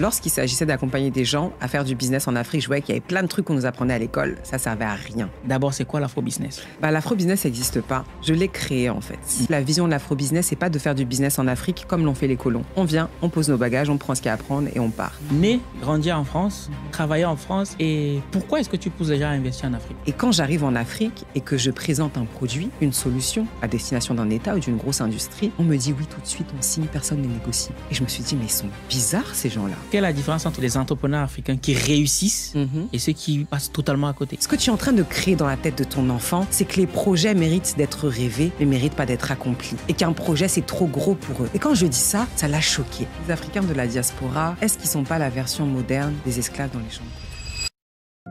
lorsqu'il s'agissait d'accompagner des gens à faire du business en Afrique, je voyais qu'il y avait plein de trucs qu'on nous apprenait à l'école, ça servait à rien. D'abord, c'est quoi l'afro-business bah, L'afro-business n'existe pas. Je l'ai créé en fait. La vision de l'afro-business, c'est pas de faire du business en Afrique comme l'ont fait les colons. On vient, on pose nos bagages, on prend ce qu'il y a à prendre et on part. Né, grandir en France, travailler en France, et pourquoi est-ce que tu pousses déjà à investir en Afrique Et quand j'arrive en Afrique et que je présente un produit, une solution à destination d'un État ou d'une grosse industrie, on me dit oui tout de suite, on signe, personne ne négocie. Et je me suis dit, mais ils sont bizarres ces gens-là quelle est la différence entre les entrepreneurs africains qui réussissent mhm. et ceux qui passent totalement à côté Ce que tu es en train de créer dans la tête de ton enfant, c'est que les projets méritent d'être rêvés, mais méritent pas d'être accomplis. Et qu'un projet, c'est trop gros pour eux. Et quand je dis ça, ça l'a choqué. Les Africains de la diaspora, est-ce qu'ils sont pas la version moderne des esclaves dans les champs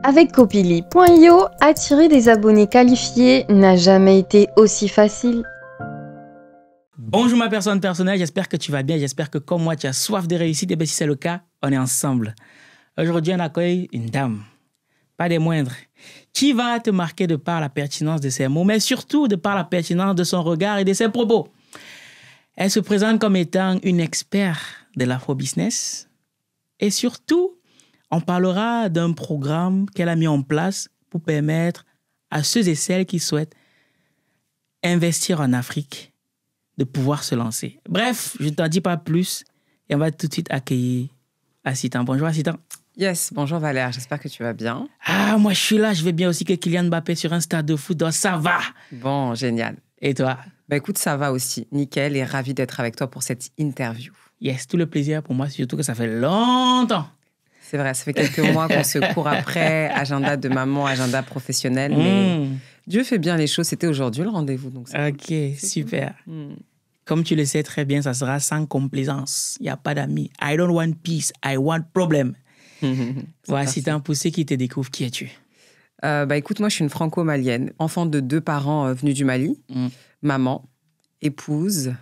avec Copili.io, attirer des abonnés qualifiés n'a jamais été aussi facile. Bonjour ma personne personnelle, j'espère que tu vas bien, j'espère que comme moi tu as soif de réussite et bien si c'est le cas, on est ensemble. Aujourd'hui on accueille une dame, pas des moindres, qui va te marquer de par la pertinence de ses mots, mais surtout de par la pertinence de son regard et de ses propos. Elle se présente comme étant une experte de l'afro-business et surtout on parlera d'un programme qu'elle a mis en place pour permettre à ceux et celles qui souhaitent investir en Afrique de pouvoir se lancer. Bref, je ne t'en dis pas plus et on va tout de suite accueillir Asitan. Bonjour Asitan. Yes, bonjour Valère, j'espère que tu vas bien. Ah, moi je suis là, je vais bien aussi que Kylian Mbappé sur un stade de foot, donc ça va. Bon, génial. Et toi Bah écoute, ça va aussi, nickel, et ravi d'être avec toi pour cette interview. Yes, tout le plaisir pour moi, surtout que ça fait longtemps. C'est vrai, ça fait quelques mois qu'on se court après, agenda de maman, agenda professionnel, mais hmm. Dieu fait bien les choses, c'était aujourd'hui le rendez-vous. Donc ok, super. Hmm. Comme tu le sais très bien, ça sera sans complaisance. Il n'y a pas d'amis. I don't want peace, I want problem. Voici un poussé qui te découvre, qui es-tu. Euh, bah écoute, moi je suis une franco-malienne, enfant de deux parents euh, venus du Mali, mm. maman, épouse.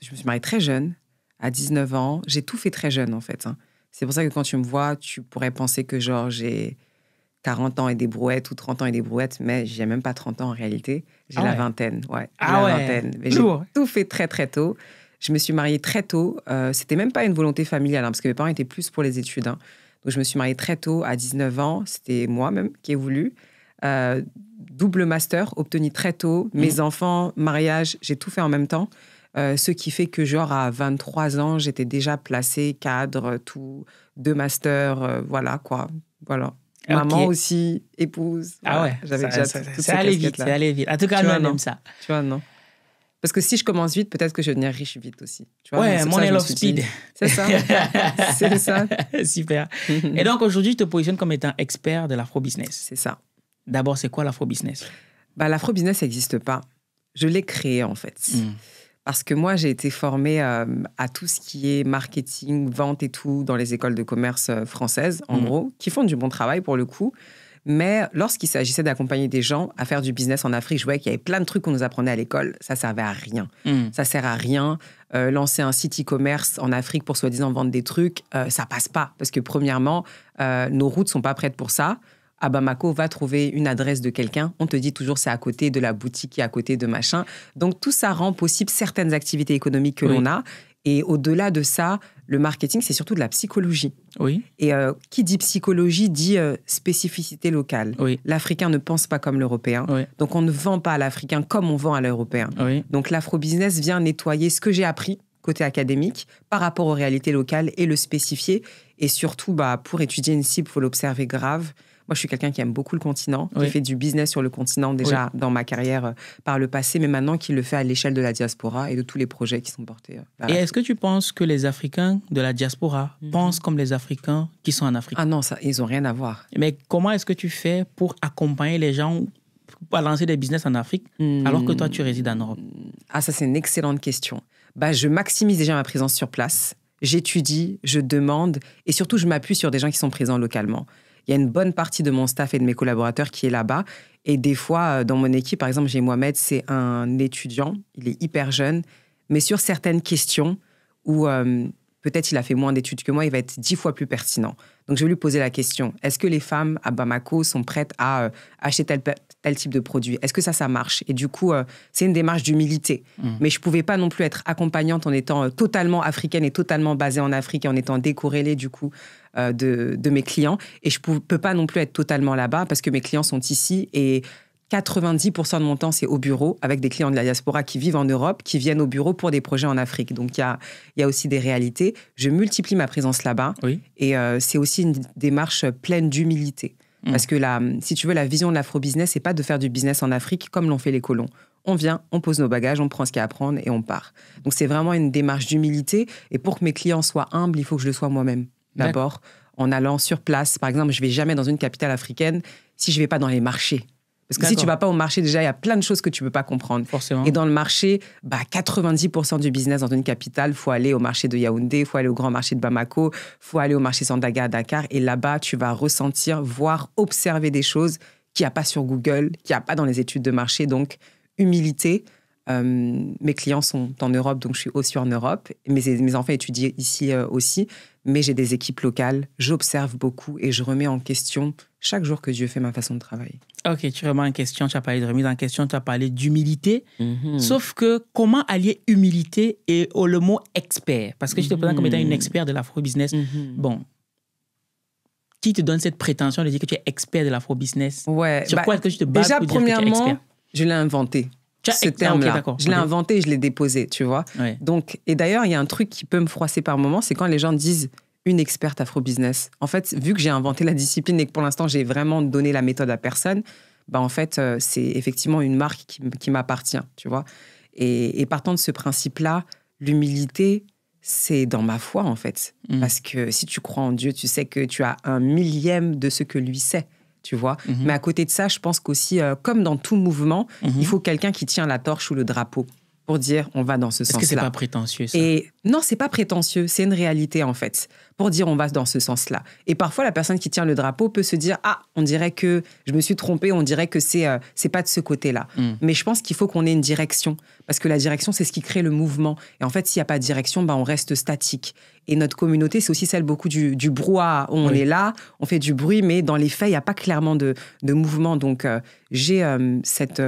Je me suis mariée très jeune, à 19 ans. J'ai tout fait très jeune en fait. Hein. C'est pour ça que quand tu me vois, tu pourrais penser que genre j'ai 40 ans et des brouettes ou 30 ans et des brouettes, mais j'ai même pas 30 ans en réalité. J'ai ah la vingtaine, ouais. Ah ouais. J'ai tout fait très très tôt. Je me suis mariée très tôt. Euh, c'était même pas une volonté familiale, hein, parce que mes parents étaient plus pour les études. Hein. Donc je me suis mariée très tôt, à 19 ans. C'était moi-même qui ai voulu. Euh, double master, obtenu très tôt. Mmh. Mes enfants, mariage, j'ai tout fait en même temps. Euh, ce qui fait que, genre, à 23 ans, j'étais déjà placée cadre, tout, deux masters, euh, voilà quoi. Voilà. Maman aussi, épouse. Ah ouais, j'avais déjà ça, ça, C'est allé vite, c'est Allé vite. En tout cas, moi, nous, ça. Tu vois, non. Parce que si je commence vite, peut-être que je vais devenir riche vite aussi. Tu vois, ouais, love speed. C'est ça. C'est ça. Super. Et donc aujourd'hui, je te positionne comme étant expert de l'afro-business. C'est ça. D'abord, c'est quoi l'afro-business bah, L'afro-business n'existe pas. Je l'ai créé en fait. Hmm. Parce que moi, j'ai été formée euh, à tout ce qui est marketing, vente et tout dans les écoles de commerce euh, françaises, en mmh. gros, qui font du bon travail pour le coup. Mais lorsqu'il s'agissait d'accompagner des gens à faire du business en Afrique, je voyais qu'il y avait plein de trucs qu'on nous apprenait à l'école. Ça servait à rien. Ça mmh. Ça sert à rien. Euh, lancer un site e-commerce en Afrique pour soi-disant vendre des trucs, ça ça passe pas. Parce que premièrement, nos routes sont pas prêtes pour ça à Bamako, va trouver une adresse de quelqu'un. On te dit toujours c'est à côté de la boutique qui est à côté de machin. Donc tout ça rend possible certaines activités économiques que l'on a. Et au-delà de ça, le marketing, c'est surtout de la psychologie. Oui. Et euh, qui dit psychologie dit euh, spécificité locale. L'Africain ne pense pas comme l'Européen. Donc on ne vend pas à l'Africain comme on vend à l'Européen. Donc l'afro-business vient nettoyer ce que j'ai appris côté académique par rapport aux réalités locales et le spécifier. Et surtout, bah, pour étudier une cible, il faut l'observer grave. Moi, je suis quelqu'un qui aime beaucoup le continent, j'ai qui fait du business sur le continent déjà dans ma carrière euh, par le passé, mais maintenant qui le fait à l'échelle de la diaspora et de tous les projets qui sont portés. Euh, et est-ce que tu penses que les Africains de la diaspora mhm. pensent comme les Africains qui sont en Afrique Ah non, ça, ils n'ont rien à voir. Mais comment est-ce que tu fais pour accompagner les gens à lancer des business en Afrique alors que toi, tu résides en Europe hmm. Ah, ça, c'est une excellente question. Bah, je maximise déjà ma présence sur place j'étudie, je demande et surtout je m'appuie sur des gens qui sont présents localement il y a une bonne partie de mon staff et de mes collaborateurs qui est là-bas. Et des fois, euh, dans mon équipe, par exemple, j'ai Mohamed, c'est un étudiant, il est hyper jeune, mais sur certaines questions où euh, peut-être il a fait moins d'études que moi, il va être dix fois plus pertinent. Donc je vais lui poser la question, est-ce que les femmes à Bamako sont prêtes à euh, acheter tel, type de produit Est-ce que ça, ça marche Et du coup, c'est une démarche d'humilité. Mmh. Mais je ne pouvais pas non plus être accompagnante en étant totalement africaine et totalement basée en Afrique et en étant décorrélée du coup euh, de, mes clients. Et je ne peux pas non plus être totalement là-bas parce que mes clients sont ici et 90% de mon temps, c'est au bureau avec des clients de la diaspora qui vivent en Europe, qui viennent au bureau pour des projets en Afrique. Donc, il y a, y a, aussi des réalités. Je multiplie ma présence là-bas. Et euh, c'est aussi une démarche pleine d'humilité. Mmh. Parce que, la, si tu veux, la vision de l'afro-business, c'est pas de faire du business en Afrique comme l'ont fait les colons on vient, on pose nos bagages, on prend ce qu'il y a à prendre et on part. Donc c'est vraiment une démarche d'humilité. Et pour que mes clients soient humbles, il faut que je le sois moi-même d'abord en allant sur place. Par exemple, je vais jamais dans une capitale africaine si je vais pas dans les marchés. Parce que si tu vas pas au marché, déjà, il y a plein de choses que tu peux pas comprendre. Et dans le marché, bah, 90% du business dans une capitale, faut aller au marché de Yaoundé, faut aller au grand marché de Bamako, faut aller au marché Sandaga à Dakar. Et là-bas, tu vas ressentir, voir, observer des choses qu'il n'y a pas sur Google, qu'il n'y a pas dans les études de marché. Donc, humilité. Euh, mes clients sont en Europe, donc je suis aussi en Europe. Mes, mes enfants étudient ici euh, aussi mais j'ai des équipes locales, j'observe beaucoup et je remets en question chaque jour que Dieu fait ma façon de travailler. Ok, tu remets en question, tu as parlé de remise en question, tu as parlé d'humilité. Mhm. Sauf que comment allier humilité et oh, le mot expert Parce que tu te présente comme étant mhm. une expert de l'afro-business. Mhm. Bon. Qui te donne cette prétention de dire que tu es expert de l'afro-business Ouais. Sur bah, quoi est-ce que tu te bases Déjà, pour premièrement, que tu es je l'ai inventé ce terme je l'ai inventé, je l'ai déposé, tu vois. Donc, et d'ailleurs, il y a un truc qui peut me froisser par moment, c'est quand les gens disent une experte afro-business. En fait, vu que j'ai inventé la discipline et que pour l'instant, j'ai vraiment donné la méthode à personne, bah en fait, euh, c'est effectivement une marque qui, m'appartient, tu vois. Et, partant de ce principe-là, l'humilité, c'est dans ma foi, en fait. Mmh. Parce que si tu crois en Dieu, tu sais que tu as un millième de ce que lui sait tu vois. Mhm. Mais à côté de ça, je pense qu'aussi, euh, comme dans tout mouvement, mhm. il faut quelqu'un qui tient la torche ou le drapeau pour dire on va dans ce sens-là. Est-ce que c'est pas prétentieux ça Et non, c'est pas prétentieux, c'est une réalité en fait. Pour dire on va dans ce sens-là. Et parfois la personne qui tient le drapeau peut se dire ah, on dirait que je me suis trompé, on dirait que c'est euh, c'est pas de ce côté-là. Hmm. Mais je pense qu'il faut qu'on ait une direction parce que la direction c'est ce qui crée le mouvement. Et en fait, s'il n'y a pas de direction, bah, on reste statique. Et notre communauté, c'est aussi celle beaucoup du, du brouhaha. On est là, on fait du bruit, mais dans les faits, il n'y a pas clairement de, mouvement. Donc, euh, j'ai euh, cette,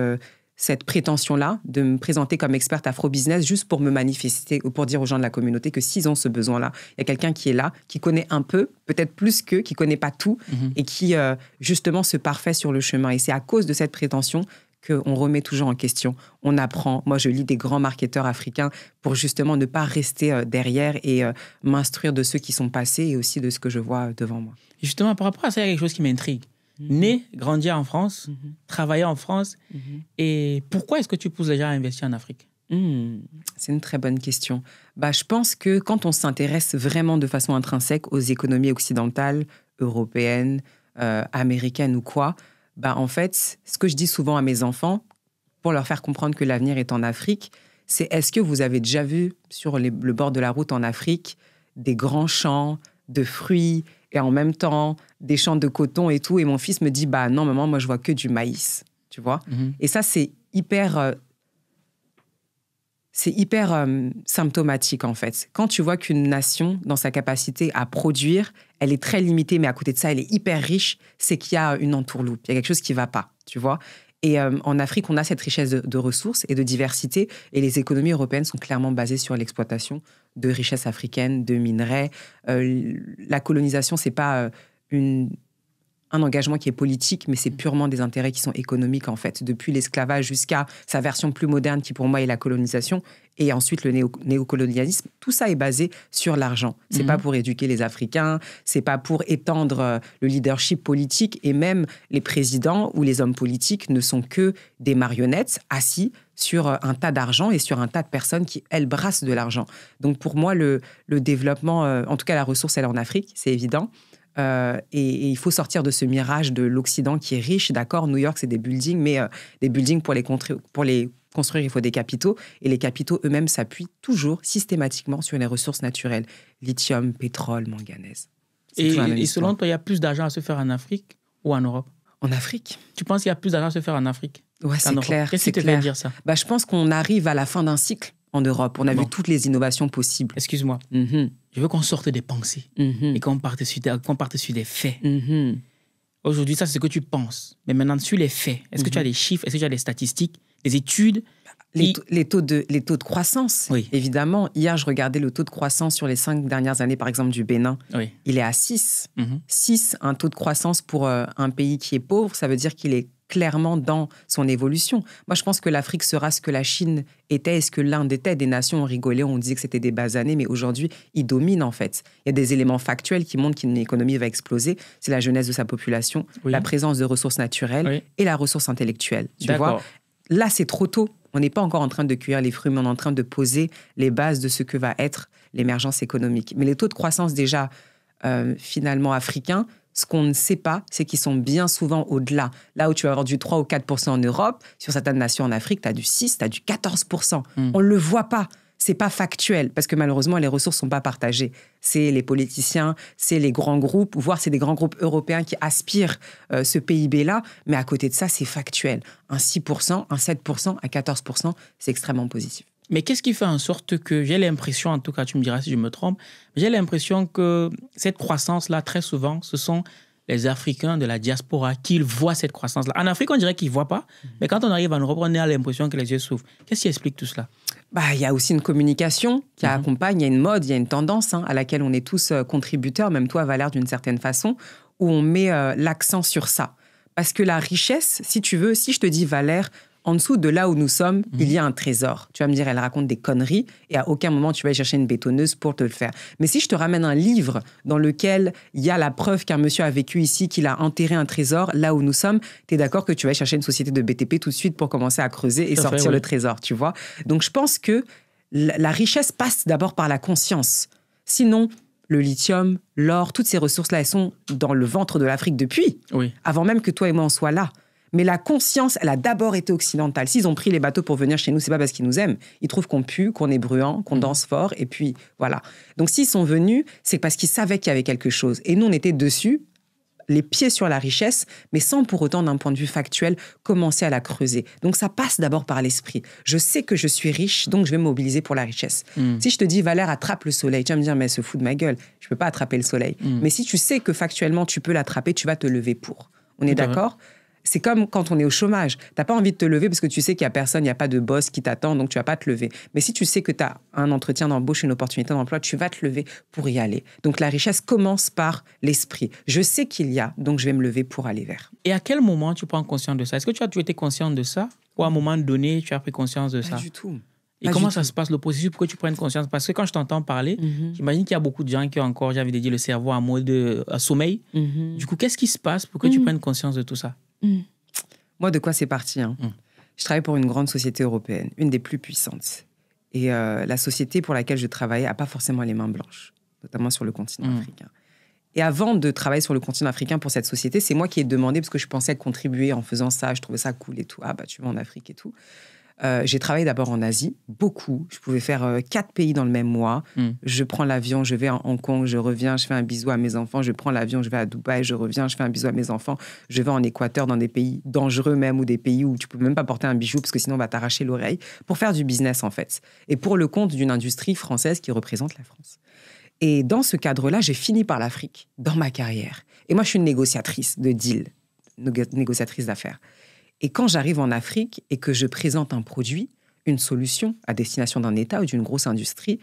cette prétention-là de me présenter comme experte afro-business juste pour me manifester ou pour dire aux gens de la communauté que s'ils ont ce besoin-là, il y a quelqu'un qui est là, qui connaît un peu, peut-être plus qu'eux, qui connaît pas tout mhm. et qui, euh, justement, se parfait sur le chemin. Et c'est à cause de cette prétention qu'on remet toujours en question. On apprend. Moi, je lis des grands marketeurs africains pour justement ne pas rester euh, derrière et euh, m'instruire de ceux qui sont passés et aussi de ce que je vois devant moi. Justement, par rapport à ça, il y a quelque chose qui m'intrigue. Mhm. né, grandi en France, mhm. travaillé en France. Mhm. Et pourquoi est-ce que tu pousses les gens à investir en Afrique hmm, c'est une très bonne question. Bah, je pense que quand on s'intéresse vraiment de façon intrinsèque aux économies occidentales, européennes, euh, américaines ou quoi, bah, en fait, ce que je dis souvent à mes enfants, pour leur faire comprendre que l'avenir est en Afrique, c'est est-ce que vous avez déjà vu sur le bord de la route en Afrique des grands champs de fruits en même temps des champs de coton et tout. Et mon fils me dit Bah non, maman, moi je vois que du maïs, tu vois. Mhm. Et ça, c'est hyper. Euh, c'est hyper euh, symptomatique en fait. Quand tu vois qu'une nation, dans sa capacité à produire, elle est très limitée, mais à côté de ça, elle est hyper riche, c'est qu'il y a une entourloupe, il y a quelque chose qui va pas, tu vois. Et euh, en Afrique, on a cette richesse de, ressources et de diversité. Et les économies européennes sont clairement basées sur l'exploitation de richesses africaines, de minerais. Euh, la colonisation, c'est pas euh, une un engagement qui est politique, mais c'est mm. purement des intérêts qui sont économiques en fait, depuis l'esclavage jusqu'à sa version plus moderne qui pour moi est la colonisation, et ensuite le néo néocolonialisme. Tout ça est basé sur l'argent. C'est n'est mm. pas pour éduquer les Africains, ce n'est pas pour étendre euh, le leadership politique, et même les présidents ou les hommes politiques ne sont que des marionnettes assis sur euh, un tas d'argent et sur un tas de personnes qui, elles, brassent de l'argent. Donc pour moi, le, le développement, euh, en tout cas la ressource, elle en Afrique, c'est évident. Euh, et, il faut sortir de ce mirage de l'Occident qui est riche. D'accord, New York, c'est des buildings, mais euh, des buildings pour les, pour les construire, il faut des capitaux. Et les capitaux eux-mêmes s'appuient toujours systématiquement sur les ressources naturelles lithium, pétrole, manganèse. Et, selon toi, il y a plus d'argent à se faire en Afrique ou en Europe En Afrique. Tu penses qu'il y a plus d'argent à se faire en Afrique Ouais, c'est clair. Qu'est-ce que tu clair. dire ça bah, Je pense qu'on arrive à la fin d'un cycle en Europe. On a vu toutes les innovations possibles. Excuse-moi. Mm-hmm. Je veux qu'on sorte des pensées mm-hmm. et qu'on parte, sur des faits. Mm-hmm. Aujourd'hui, ça, c'est ce que tu penses. Mais maintenant, sur les faits, est-ce que tu as des chiffres, est-ce que tu as des statistiques, des études les, taux de, les taux de croissance, oui. évidemment. Hier, je regardais le taux de croissance sur les cinq dernières années, par exemple, du Bénin. Il est à 6. 6, un taux de croissance pour euh, un pays qui est pauvre, ça veut dire qu'il est clairement dans son évolution. Moi, je pense que l'Afrique sera ce que la Chine était et ce que l'Inde était. Des nations ont rigolé, on disait que c'était des années, mais aujourd'hui, ils dominent en fait. Il y a des éléments factuels qui montrent qu'une économie va exploser. C'est la jeunesse de sa population, la présence de ressources naturelles et la ressource intellectuelle. Tu vois Là, c'est trop tôt. On n'est pas encore en train de cuire les fruits, mais on est en train de poser les bases de ce que va être l'émergence économique. Mais les taux de croissance déjà euh, finalement africains ce qu'on ne sait pas, c'est qu'ils sont bien souvent au-delà. Là où tu vas avoir du 3 ou 4 en Europe, sur certaines nations en Afrique, tu as du 6, tu as du 14 hmm. On ne le voit pas. C'est pas factuel parce que malheureusement les ressources sont pas partagées. C'est les politiciens, c'est les grands groupes, voire c'est des grands groupes européens qui aspirent euh, ce PIB là, mais à côté de ça, c'est factuel. Un 6 un 7 un 14 c'est extrêmement positif. Mais qu'est-ce qui fait en sorte que j'ai l'impression, en tout cas tu me diras si je me trompe, j'ai l'impression que cette croissance-là, très souvent, ce sont les Africains de la diaspora qui voient cette croissance-là. En Afrique, on dirait qu'ils ne voient pas, mhm. mais quand on arrive en Europe, on a l'impression que les yeux s'ouvrent. Qu'est-ce qui explique tout cela bah, Il y a aussi une communication qui mhm. accompagne, il y a une mode, il y a une tendance hein, à laquelle on est tous euh, contributeurs, même toi, Valère, d'une certaine façon, où on met euh, l'accent sur ça. Parce que la richesse, si tu veux, si je te dis Valère, en dessous de là où nous sommes, mhm. il y a un trésor. Tu vas me dire, elle raconte des conneries et à aucun moment tu vas aller chercher une bétonneuse pour te le faire. Mais si je te ramène un livre dans lequel il y a la preuve qu'un monsieur a vécu ici, qu'il a enterré un trésor là où nous sommes, tu es d'accord que tu vas chercher une société de BTP tout de suite pour commencer à creuser et sortir le trésor, tu vois Donc je pense que la richesse passe d'abord par la conscience. Sinon, le lithium, l'or, toutes ces ressources-là, elles sont dans le ventre de l'Afrique depuis, avant même que toi et moi en soit là. Mais la conscience, elle a d'abord été occidentale. S'ils ont pris les bateaux pour venir chez nous, c'est pas parce qu'ils nous aiment. Ils trouvent qu'on pue, qu'on est bruant, qu'on mmh. danse fort, et puis voilà. Donc s'ils sont venus, c'est parce qu'ils savaient qu'il y avait quelque chose. Et nous, on était dessus, les pieds sur la richesse, mais sans pour autant, d'un point de vue factuel, commencer à la creuser. Donc ça passe d'abord par l'esprit. Je sais que je suis riche, donc je vais me mobiliser pour la richesse. Mmh. Si je te dis, Valère, attrape le soleil, tu vas me dire, mais elle se fout de ma gueule, je peux pas attraper le soleil. Mmh. Mais si tu sais que factuellement, tu peux l'attraper, tu vas te lever pour. On est d'accord c'est comme quand on est au chômage. Tu n'as pas envie de te lever parce que tu sais qu'il y a personne, il n'y a pas de boss qui t'attend, donc tu vas pas te lever. Mais si tu sais que tu as un entretien d'embauche, une opportunité d'emploi, tu vas te lever pour y aller. Donc la richesse commence par l'esprit. Je sais qu'il y a, donc je vais me lever pour aller vers. Et à quel moment tu prends conscience de ça Est-ce que tu as toujours été consciente de ça Ou à un moment donné, tu as pris conscience de pas ça du tout. Et comment ça se passe, le processus, pour que tu prennes conscience Parce que quand je t'entends parler, mhm. j'imagine qu'il y a beaucoup de gens qui ont encore, j'ai envie de dire, le cerveau à mode de, euh, sommeil. Mhm. Du coup, qu'est-ce qui se passe pour que tu mhm. prennes conscience de tout ça moi, de quoi c'est parti hein mm. Je travaille pour une grande société européenne, une des plus puissantes. Et euh, la société pour laquelle je travaillais A pas forcément les mains blanches, notamment sur le continent mm. africain. Et avant de travailler sur le continent africain pour cette société, c'est moi qui ai demandé, parce que je pensais contribuer en faisant ça, je trouvais ça cool et tout. Ah bah tu vas en Afrique et tout. Euh, j'ai travaillé d'abord en Asie, beaucoup. Je pouvais faire euh, quatre pays dans le même mois. Hmm. Je prends l'avion, je vais à Hong Kong, je reviens, je fais un bisou à mes enfants. Je prends l'avion, je vais à Dubaï, je reviens, je fais un bisou à mes enfants. Je vais en Équateur, dans des pays dangereux même, ou des pays où tu peux même pas porter un bijou parce que sinon on va t'arracher l'oreille, pour faire du business en fait. Et pour le compte d'une industrie française qui représente la France. Et dans ce cadre-là, j'ai fini par l'Afrique, dans ma carrière. Et moi, je suis une négociatrice de deal, négociatrice d'affaires. Et quand j'arrive en Afrique et que je présente un produit, une solution à destination d'un État ou d'une grosse industrie,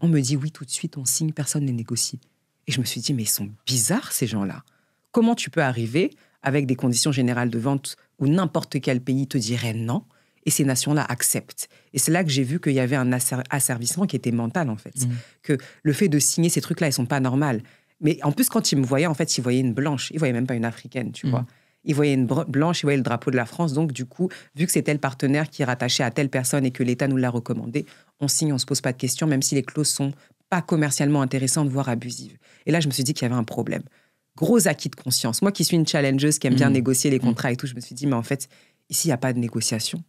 on me dit oui tout de suite, on signe, personne ne négocie. Et je me suis dit, mais ils sont bizarres ces gens-là. Comment tu peux arriver avec des conditions générales de vente où n'importe quel pays te dirait non et ces nations-là acceptent. Et c'est là que j'ai vu qu'il y avait un asservissement qui était mental, en fait. Mmh. Que le fait de signer ces trucs-là, ils sont pas normales. Mais en plus, quand ils me voyaient, en fait, ils voyaient une blanche. Ils voyaient même pas une africaine, tu mmh. vois il voyait une blanche, il voyait le drapeau de la France. Donc, du coup, vu que c'était tel partenaire qui est rattaché à telle personne et que l'État nous l'a recommandé, on signe, on ne se pose pas de questions, même si les clauses sont pas commercialement intéressantes, voire abusives. Et là, je me suis dit qu'il y avait un problème. Gros acquis de conscience. Moi qui suis une challengeuse, qui aime bien mmh. négocier les mmh. contrats et tout, je me suis dit, mais en fait, ici, il n'y a pas de négociation.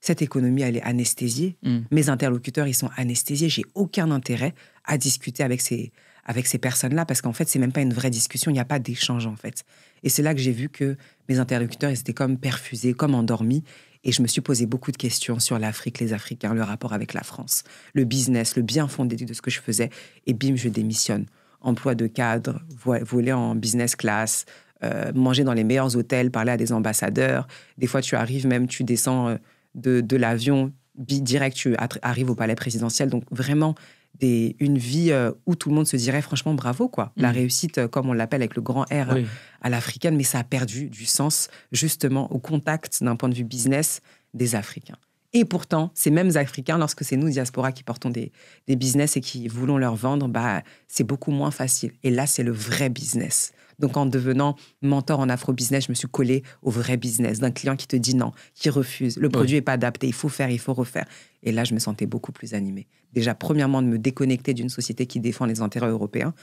Cette économie, elle est anesthésiée. Mmh. Mes interlocuteurs, ils sont anesthésiés. J'ai aucun intérêt à discuter avec ces, avec ces personnes-là parce qu'en fait, c'est même pas une vraie discussion, il n'y a pas d'échange en fait. Et c'est là que j'ai vu que mes interlocuteurs, étaient comme perfusés, comme endormis. Et je me suis posé beaucoup de questions sur l'Afrique, les Africains, le rapport avec la France, le business, le bien fondé de ce que je faisais. Et bim, je démissionne. Emploi de cadre, voler en business class, euh, manger dans les meilleurs hôtels, parler à des ambassadeurs. Des fois, tu arrives même, tu descends euh, de, de l'avion direct, tu arrives au palais présidentiel. Donc vraiment, une vie euh, où tout le monde se dirait franchement bravo, quoi. La mm. réussite, euh, comme on l'appelle avec le grand R euh, à l'africaine, mais ça a perdu du sens, justement, au contact d'un point de vue business des Africains. Et pourtant, ces mêmes Africains, lorsque c'est nous, diaspora, qui portons des, business et qui voulons leur vendre, bah, c'est beaucoup moins facile. Et là, c'est le vrai business. Donc, en devenant mentor en afro-business, je me suis collé au vrai business d'un client qui te dit non, qui refuse, le produit n'est pas adapté, il faut faire, il faut refaire. Et là, je me sentais beaucoup plus animée. Déjà, premièrement, de me déconnecter d'une société qui défend les intérêts européens.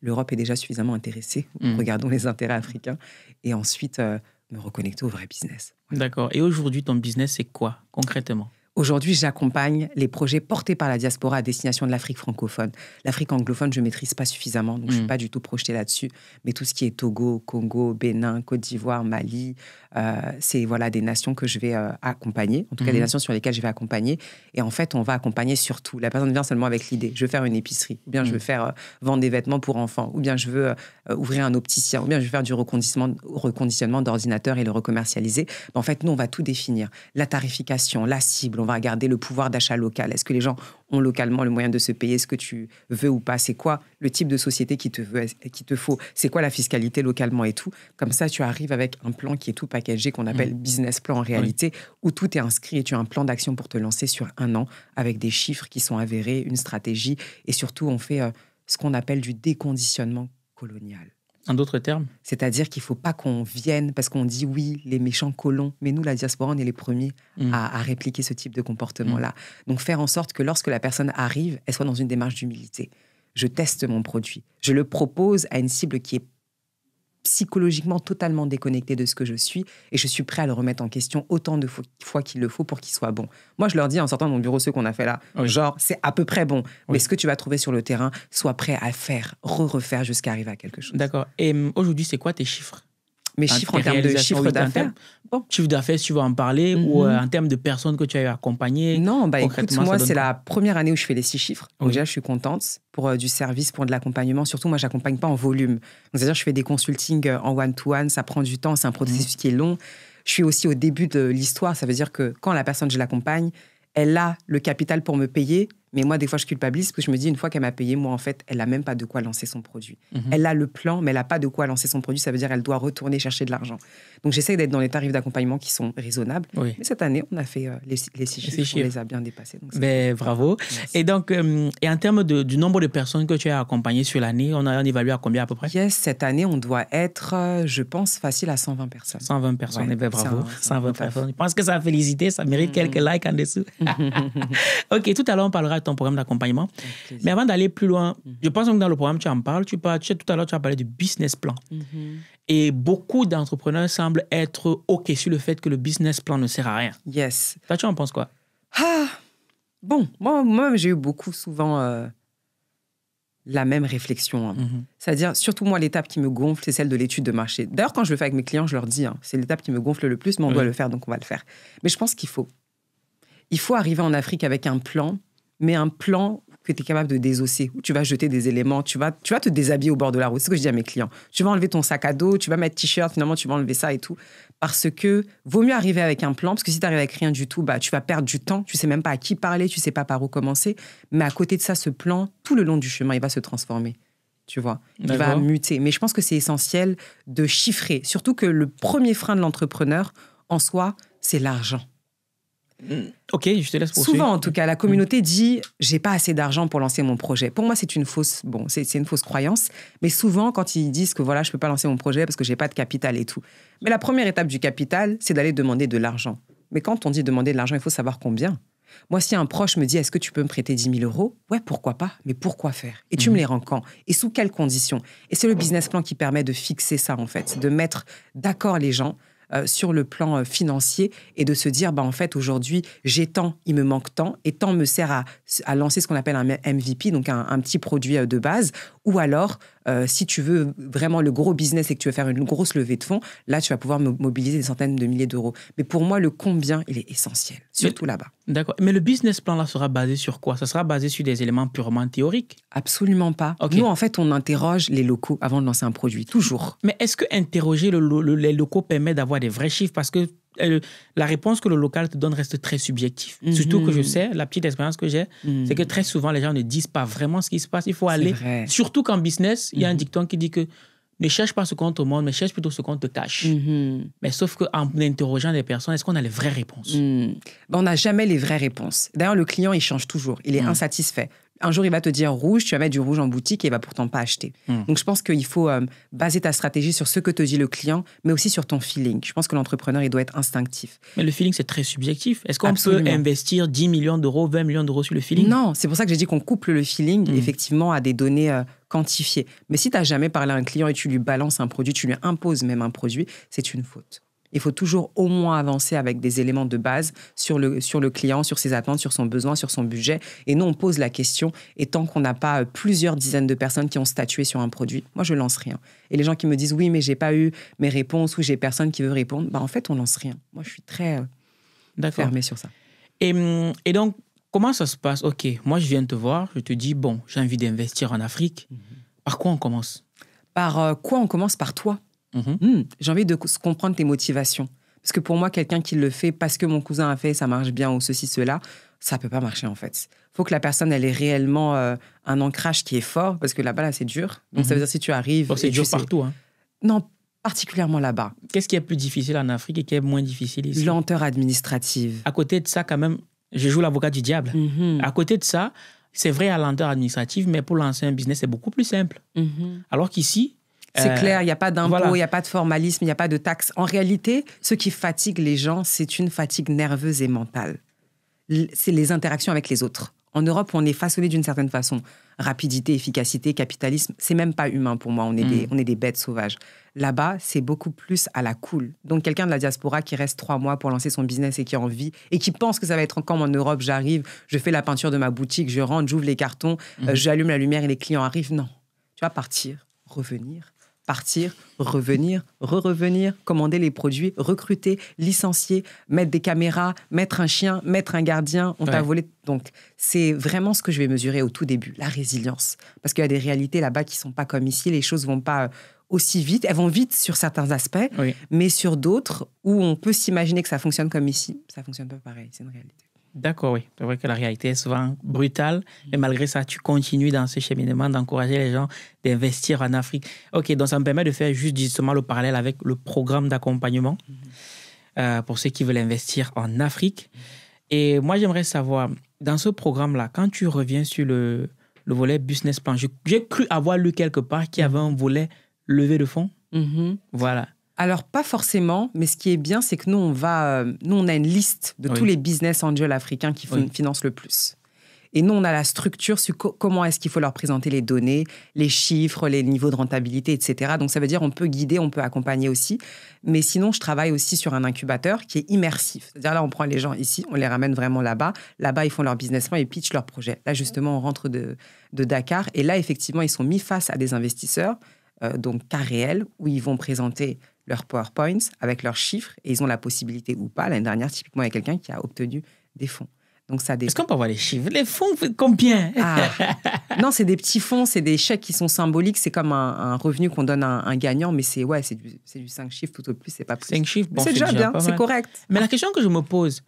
L'Europe est déjà suffisamment intéressée. Mm. Regardons les intérêts africains. Et ensuite, euh, me reconnecter au vrai business. D'accord. Et aujourd'hui, ton business, c'est quoi concrètement Aujourd'hui, j'accompagne les projets portés par la diaspora à destination de l'Afrique francophone. L'Afrique anglophone, je ne maîtrise pas suffisamment, donc je ne suis mm. pas du tout projetée là-dessus. Mais tout ce qui est Togo, Congo, Bénin, Côte d'Ivoire, Mali, euh, c'est voilà des nations que je vais euh, accompagner, en tout cas des mm-hmm. nations sur lesquelles je vais accompagner. Et en fait, on va accompagner surtout. La personne vient seulement avec l'idée je veux faire une épicerie, ou bien je mm. veux faire euh, vendre des vêtements pour enfants, ou bien je veux ouvrir un opticien, ou bien je veux faire du reconditionnement, reconditionnement d'ordinateurs et le recommercialiser. Mais en fait, nous, on va tout définir la tarification, la cible on va regarder le pouvoir d'achat local. Est-ce que les gens ont localement le moyen de se payer ce que tu veux ou pas C'est quoi le type de société qui te, veut, qui te faut C'est quoi la fiscalité localement et tout Comme ça, tu arrives avec un plan qui est tout packagé, qu'on mmh. appelle business plan en réalité, où tout est inscrit et tu as un plan d'action pour te lancer sur un an avec des chiffres qui sont avérés, une stratégie et surtout, on fait euh, ce qu'on appelle du déconditionnement colonial. Un d'autres termes C'est-à-dire qu'il ne faut pas qu'on vienne, parce qu'on dit oui, les méchants colons, mais nous, la diaspora, on est les premiers mm. à, répliquer ce type de comportement-là. Mm. Donc faire en sorte que lorsque la personne arrive, elle soit dans une démarche d'humilité. Je teste mon produit, je le propose à une cible qui est psychologiquement totalement déconnecté de ce que je suis et je suis prêt à le remettre en question autant de fois qu'il le faut pour qu'il soit bon. Moi, je leur dis en sortant de mon bureau ce qu'on a fait là, genre c'est à peu près bon, mais ce que tu vas trouver sur le terrain, sois prêt à faire, re-refaire jusqu'à arriver à quelque chose. D'accord. Et hum, aujourd'hui, c'est quoi tes chiffres mes chiffres en termes de chiffre d'affaires bon. Chiffre d'affaires, si tu veux en parler, ou euh, mhm. en termes de personnes que tu as accompagnées Non, bah écoute, moi, c'est la première année où je fais les six chiffres. Donc, déjà, je suis contente pour euh, du service, pour de l'accompagnement. Surtout, moi, j'accompagne pas en volume. C'est-à-dire, je fais des consultings euh, en one-to-one, ça prend du temps, c'est un processus mhm. qui est long. Je suis aussi au début de l'histoire, ça veut dire que quand la personne, je l'accompagne, elle a le capital pour me payer, mais moi, des fois, je culpabilise parce que je me dis, une fois qu'elle m'a payé, moi, en fait, elle n'a même pas de quoi lancer son produit. Mhm. Elle a le plan, mais elle n'a pas de quoi lancer son produit. Ça veut dire qu'elle doit retourner chercher de l'argent. Donc, j'essaie d'être dans les tarifs d'accompagnement qui sont raisonnables. Mais cette année, on a fait euh, les, les chiffres, on les a bien dépassés. mais ben, bravo. Et donc, euh, et en termes du nombre de personnes que tu as accompagnées sur l'année, on a évalué à combien à peu près yes, Cette année, on doit être, euh, je pense, facile à 120 personnes. 120 personnes, eh ben, bravo. 120, personnes. Je pense que ça a félicité, ça mérite mm-hmm. quelques likes en dessous. ok, tout à l'heure, on parlera ton programme d'accompagnement. Mais avant d'aller plus loin, mhm. je pense que dans le programme, tu en parles. Tu parles tout à l'heure, tu as parlé du business plan. Mhm. Et beaucoup d'entrepreneurs semblent être OK sur le fait que le business plan ne sert à rien. Yes. Toi, tu en penses quoi ah, Bon, moi moi, j'ai eu beaucoup souvent euh, la même réflexion. Hein. Mhm. C'est-à-dire, surtout moi, l'étape qui me gonfle, c'est celle de l'étude de marché. D'ailleurs, quand je le fais avec mes clients, je leur dis, hein, c'est l'étape qui me gonfle le plus, mais on doit le faire, donc on va le faire. Mais je pense qu'il faut. Il faut arriver en Afrique avec un plan mais un plan que tu es capable de désosser, où tu vas jeter des éléments, tu vas, tu vas te déshabiller au bord de la route. C'est ce que je dis à mes clients. Tu vas enlever ton sac à dos, tu vas mettre t-shirt, finalement, tu vas enlever ça et tout. Parce que vaut mieux arriver avec un plan, parce que si tu arrives avec rien du tout, bah, tu vas perdre du temps, tu sais même pas à qui parler, tu sais pas par où commencer. Mais à côté de ça, ce plan, tout le long du chemin, il va se transformer. Tu vois, il va muter. Mais je pense que c'est essentiel de chiffrer, surtout que le premier frein de l'entrepreneur, en soi, c'est l'argent. Mm. Ok, je te laisse Souvent, en tout cas, la communauté dit j'ai pas assez d'argent pour lancer mon projet. Pour moi, c'est une fausse, bon, c'est une fausse croyance. Mais souvent, quand ils disent que voilà, je peux pas lancer mon projet parce que j'ai pas de capital et tout. Mais la première étape du capital, c'est d'aller demander de l'argent. Mais quand on dit demander de l'argent, il faut savoir combien. Moi, si un proche me dit est-ce que tu peux me prêter 10 000 euros Ouais, pourquoi pas Mais pourquoi faire Et tu me mhm. les rends quand Et sous quelles conditions Et c'est le business plan qui permet de fixer ça, en fait, de mettre d'accord les gens euh, sur le plan euh, financier et de se dire, bah, en fait, aujourd'hui, j'ai tant, il me manque tant, et tant me sert à, lancer ce qu'on appelle un MVP, donc un petit produit euh, de base, ou alors euh, si tu veux vraiment le gros business et que tu veux faire une grosse levée de fonds, là, tu vas pouvoir mobiliser des centaines de milliers d'euros. Mais pour moi, le combien, il est essentiel, surtout là-bas. D'accord. Mais le business plan, là, sera basé sur quoi Ça sera basé sur des éléments purement théoriques Absolument pas. Nous, en fait, on interroge les locaux avant de lancer un produit, toujours. Mais est-ce que interroger les locaux permet d'avoir des vrais chiffres Parce que la réponse que le local te donne reste très subjective. Mhm. Surtout que je sais, la petite expérience que j'ai, mhm. c'est que très souvent, les gens ne disent pas vraiment ce qui se passe. Il faut aller. Surtout qu'en business, il y a un mhm. dicton qui dit que ne cherche pas ce compte au monde, mais cherche plutôt ce qu'on te cache. Mais sauf qu'en interrogeant les personnes, est-ce qu'on a les vraies réponses ben, On n'a jamais les vraies réponses. D'ailleurs, le client, il change toujours. Il est insatisfait. Un jour, il va te dire rouge, tu vas mettre du rouge en boutique et il va pourtant pas acheter. Hmm. Donc, je pense qu'il faut euh, baser ta stratégie sur ce que te dit le client, mais aussi sur ton feeling. Je pense que l'entrepreneur, il doit être instinctif. Mais le feeling, c'est très subjectif. Est-ce qu'on peut investir 10 millions d'euros, 20 millions d'euros sur le feeling Non, c'est pour ça que j'ai dit qu'on couple le feeling, hmm. effectivement, à des données euh, quantifiées. Mais si tu n'as jamais parlé à un client et tu lui balances un produit, tu lui imposes même un produit, c'est une faute il faut toujours au moins avancer avec des éléments de base sur le, sur le client, sur ses attentes, sur son besoin, sur son budget. Et nous, on pose la question. Et tant qu'on n'a pas euh, plusieurs dizaines de personnes qui ont statué sur un produit, moi, je lance rien. Et les gens qui me disent oui, mais j'ai pas eu mes réponses ou j'ai personne qui veut répondre, bah, en fait, on lance rien. Moi, je suis très euh, fermée sur ça. Mm, et, donc, comment ça se passe Ok, moi, je viens te voir, je te dis bon, j'ai envie d'investir en Afrique. Mhm. Par quoi on commence Par euh, quoi on commence Par toi. Mhm. Hmm, j'ai envie de comprendre tes motivations. Parce que pour moi, quelqu'un qui le fait parce que mon cousin a fait, ça marche bien ou ceci, cela, ça peut pas marcher en fait. Faut que la personne, elle ait réellement euh, un ancrage qui est fort parce que là-bas, c'est dur. Donc ça mhm. veut dire si tu arrives. c'est dur partout. Hein. Non, particulièrement là-bas. Qu'est-ce qui est plus difficile en Afrique et qui est moins difficile ici Lenteur administrative. À côté de ça, quand même, je joue l'avocat du diable. Mhm. À côté de ça, c'est vrai la lenteur administrative, mais pour lancer un business, c'est beaucoup plus simple. Alors qu'ici, c'est euh, clair, il n'y a pas d'impôt, il n'y a pas de formalisme, il n'y a pas de taxes. En réalité, ce qui fatigue les gens, c'est une fatigue nerveuse et mentale. C'est les interactions avec les autres. En Europe, on est façonné d'une certaine façon. Rapidité, efficacité, capitalisme, c'est même pas humain pour moi. On est, des, mm. on est des bêtes sauvages. Là-bas, c'est beaucoup plus à la cool. Donc, quelqu'un de la diaspora qui reste trois mois pour lancer son business et qui a envie et qui pense que ça va être comme en Europe, j'arrive, je fais la peinture de ma boutique, je rentre, j'ouvre les cartons, mm-hmm. euh, j'allume la lumière et les clients arrivent. Non, tu vas partir, revenir, partir, revenir, re-revenir, commander les produits, recruter, licencier, mettre des caméras, mettre un chien, mettre un gardien, on t'a volé. Donc, c'est vraiment ce que je vais mesurer au tout début, la résilience. Parce qu'il y a des réalités là-bas qui sont pas comme ici, les choses vont pas euh, aussi vite. Elles vont vite sur certains aspects, mais sur d'autres où on peut s'imaginer que ça fonctionne comme ici, ça fonctionne pas pareil, c'est une réalité. D'accord, oui. C'est vrai que la réalité est souvent brutale, mais malgré ça, tu continues dans ce cheminement d'encourager les gens d'investir en Afrique. Ok, donc ça me permet de faire juste justement le parallèle avec le programme d'accompagnement euh, pour ceux qui veulent investir en Afrique. Et moi, j'aimerais savoir, dans ce programme-là, quand tu reviens sur le, le volet business plan, j'ai cru avoir lu quelque part qu'il y avait un volet levée de fonds. Mm-hmm. Voilà alors pas forcément, mais ce qui est bien, c'est que nous on va, euh, nous on a une liste de tous les business angels africains qui financent le plus. Et nous, on a la structure sur comment est-ce qu'il faut leur présenter les données, les chiffres, les niveaux de rentabilité, etc. Donc ça veut dire on peut guider, on peut accompagner aussi. Mais sinon, je travaille aussi sur un incubateur qui est immersif. C'est-à-dire là, on prend les gens ici, on les ramène vraiment là-bas. Là-bas, ils font leur business plan, ils pitchent leur projet. Là, justement, on rentre de, Dakar. Et là, effectivement, ils sont mis face à des investisseurs, euh, donc cas réels, où ils vont présenter leurs PowerPoints avec leurs chiffres et ils ont la possibilité ou pas. L'année dernière, typiquement, il y a quelqu'un qui a obtenu des fonds. Donc ça Est-ce qu'on peut avoir les chiffres Les fonds, combien ah. Non, c'est des petits fonds, c'est des chèques qui sont symboliques. C'est comme un, revenu qu'on donne à un, gagnant, mais c'est ouais, c'est du, 5 chiffres tout au plus, c'est pas plus. 5 chiffres, bon, c'est déjà bien, c'est correct. Mais la question que je me pose,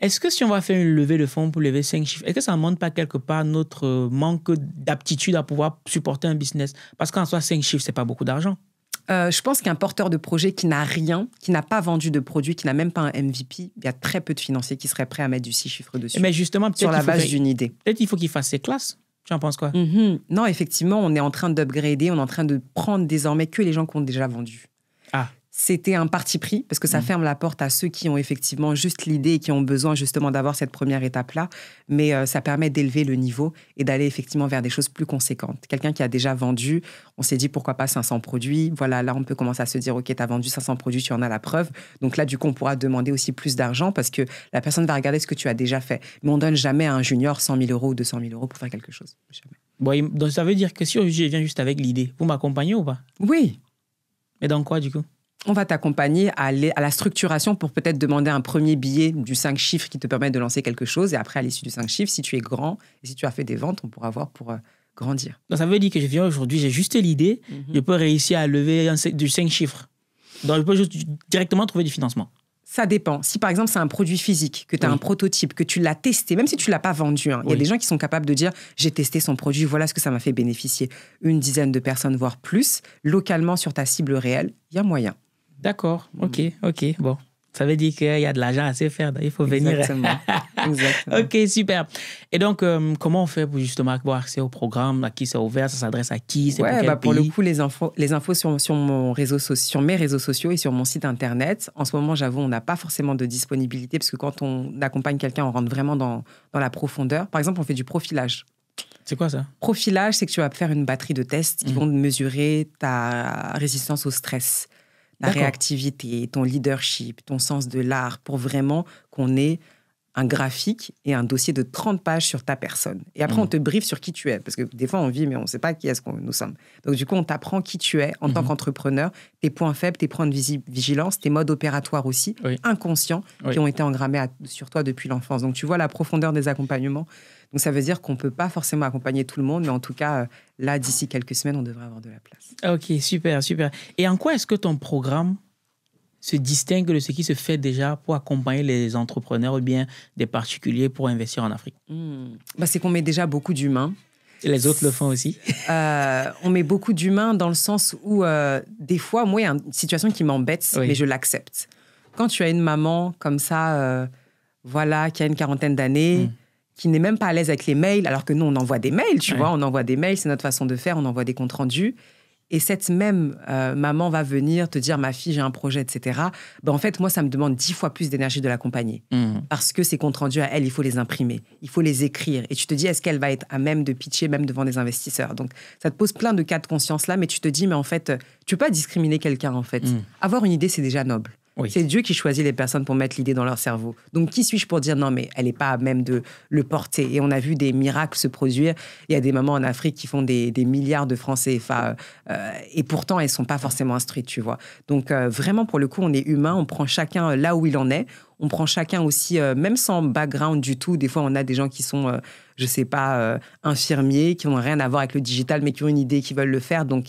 est-ce que si on va faire une levée de fonds pour lever 5 chiffres, est-ce que ça ne montre pas quelque part notre manque d'aptitude à pouvoir supporter un business Parce qu'en soi, 5 chiffres, c'est pas beaucoup d'argent. Euh, je pense qu'un porteur de projet qui n'a rien, qui n'a pas vendu de produit, qui n'a même pas un MVP, il y a très peu de financiers qui seraient prêts à mettre du six chiffres dessus. Mais eh ben, justement, sur la base d'une idée. Peut-être qu'il faut qu'il fasse ses classes. Tu en penses quoi mhm. Non, effectivement, on est en train d'upgrader, on est en train de prendre désormais que les gens qui ont déjà vendu. Ah c'était un parti pris parce que ça mmh. ferme la porte à ceux qui ont effectivement juste l'idée et qui ont besoin justement d'avoir cette première étape-là, mais euh, ça permet d'élever le niveau et d'aller effectivement vers des choses plus conséquentes. Quelqu'un qui a déjà vendu, on s'est dit pourquoi pas 500 produits, voilà, là on peut commencer à se dire ok, tu as vendu 500 produits, tu en as la preuve, donc là du coup on pourra demander aussi plus d'argent parce que la personne va regarder ce que tu as déjà fait. Mais on donne jamais à un junior 100 000 euros ou 200 000 euros pour faire quelque chose. Bon, donc ça veut dire que si je viens juste avec l'idée, vous m'accompagnez ou pas Oui. Mais dans quoi du coup on va t'accompagner à, à la structuration pour peut-être demander un premier billet du 5 chiffres qui te permet de lancer quelque chose. Et après, à l'issue du 5 chiffres, si tu es grand et si tu as fait des ventes, on pourra voir pour euh, grandir. Donc, ça veut dire que je viens aujourd'hui, j'ai juste l'idée, mhm. je peux réussir à lever du 5 chiffres. Donc, je peux directement trouver du financement. Ça dépend. Si par exemple c'est un produit physique, que tu as un prototype, que tu l'as testé, même si tu l'as pas vendu, hein, il y a des gens qui sont capables de dire j'ai testé son produit, voilà ce que ça m'a fait bénéficier. Une dizaine de personnes, voire plus, localement sur ta cible réelle, il y a moyen. D'accord, mm. ok, ok, bon. Ça veut dire qu'il y a de l'argent à se faire, il faut venir. Exactement. ok, super. Et donc, euh, comment on fait pour justement avoir accès au programme À qui c'est ouvert Ça s'adresse à qui C'est pour, bah, pour le coup, les infos, les infos sur, mon réseau, sur mes réseaux sociaux et sur mon site internet. En ce moment, j'avoue, on n'a pas forcément de disponibilité parce que quand on accompagne quelqu'un, on rentre vraiment dans, la profondeur. Par exemple, on fait du profilage. C'est quoi ça Profilage, c'est que tu vas faire une batterie de tests qui mhm. vont mesurer ta résistance au stress. La réactivité, ton leadership, ton sens de l'art, pour vraiment qu'on ait un graphique et un dossier de 30 pages sur ta personne. Et après, on mm. te briefe sur qui tu es, parce que des fois, on vit, mais on ne sait pas qui est-ce que nous sommes. Donc, du coup, on t'apprend qui tu es en tant mm-hmm. qu'entrepreneur, tes points faibles, tes points de vigilance, tes modes opératoires aussi, inconscients, qui ont été engrammés sur toi depuis l'enfance. Donc, tu vois la profondeur des accompagnements. Donc ça veut dire qu'on ne peut pas forcément accompagner tout le monde, mais en tout cas, euh, là, d'ici quelques semaines, on devrait avoir de la place. Ok, super, super. Et en quoi est-ce que ton programme se distingue de ce qui se fait déjà pour accompagner les entrepreneurs ou bien des particuliers pour investir en Afrique hmm. bah, C'est qu'on met déjà beaucoup d'humains. les autres le font aussi euh, On met beaucoup d'humains dans le sens où, euh, des fois, moi, il y a une situation qui m'embête, mais je l'accepte. Quand tu as une maman comme ça, euh, voilà, qui a une quarantaine d'années, hmm. qui n'est même pas à l'aise avec les mails, alors que nous, on envoie des mails, tu vois, on envoie des mails, c'est notre façon de faire, on envoie des comptes rendus et cette même euh, maman va venir te dire ma fille j'ai un projet etc ben en fait moi ça me demande dix fois plus d'énergie de l'accompagner mmh. parce que ces comptes rendus à elle il faut les imprimer il faut les écrire et tu te dis est-ce qu'elle va être à même de pitcher même devant des investisseurs donc ça te pose plein de cas de conscience là mais tu te dis mais en fait tu peux pas discriminer quelqu'un en fait mmh. avoir une idée c'est déjà noble c'est Dieu qui choisit les personnes pour mettre l'idée dans leur cerveau. Donc, qui suis-je pour dire non, mais elle n'est pas à même de le porter Et on a vu des miracles se produire. Il y a des mamans en Afrique qui font des, milliards de francs CFA. Euh, et pourtant, elles ne sont pas forcément instruites, tu vois. Donc, euh, vraiment, pour le coup, on est humain. On prend chacun euh, là où il en est. On prend chacun aussi, même sans background du tout. Des fois, on a des gens qui sont, je ne sais pas, infirmiers, qui n'ont rien à voir avec le digital, mais qui ont une idée, qui veulent le faire. Donc,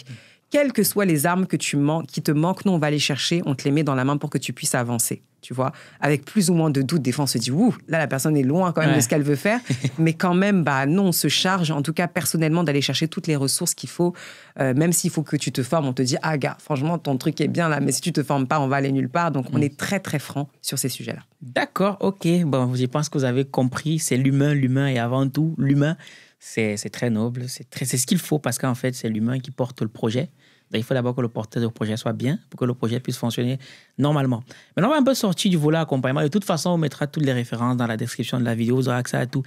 quelles que soient les armes que tu qui te manquent, nous, on va les chercher, on te les met dans la main pour que tu puisses avancer. Tu vois, avec plus ou moins de doute, des fois, on se dit, ouh, là, la personne est loin quand même de ce qu'elle veut faire. Mais quand même, bah non, on se charge, en tout cas, personnellement, d'aller chercher toutes les ressources qu'il faut. Euh, même s'il faut que tu te formes, on te dit, ah, gars, franchement, ton truc est bien là, mais si tu te formes pas, on va aller nulle part. Donc, on mm. est très, très franc sur ces sujets-là. D'accord, ok. Bon, je pense que vous avez compris, c'est l'humain, l'humain et avant tout, l'humain. C'est très noble, c'est ce qu'il faut parce qu'en fait, c'est l'humain qui porte le projet ben, il faut d'abord que le porteur de projet soit bien pour que le projet puisse fonctionner normalement. Maintenant, on va un peu sortir du volet accompagnement. De toute façon, on mettra toutes les références dans la description de la vidéo. Vous aurez accès à tout.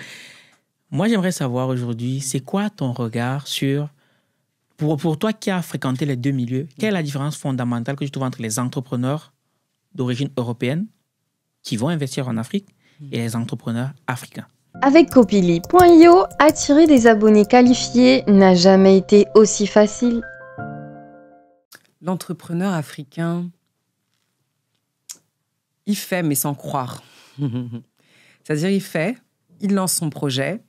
Moi, j'aimerais savoir aujourd'hui, c'est quoi ton regard sur, pour, pour toi qui as fréquenté les deux milieux, quelle est la différence fondamentale que tu trouves entre les entrepreneurs d'origine européenne qui vont investir en Afrique et les entrepreneurs africains avec Copili.io, attirer des abonnés qualifiés n'a jamais été aussi facile l'entrepreneur africain, il fait, mais sans croire. C'est-à-dire, il fait, il lance son projet.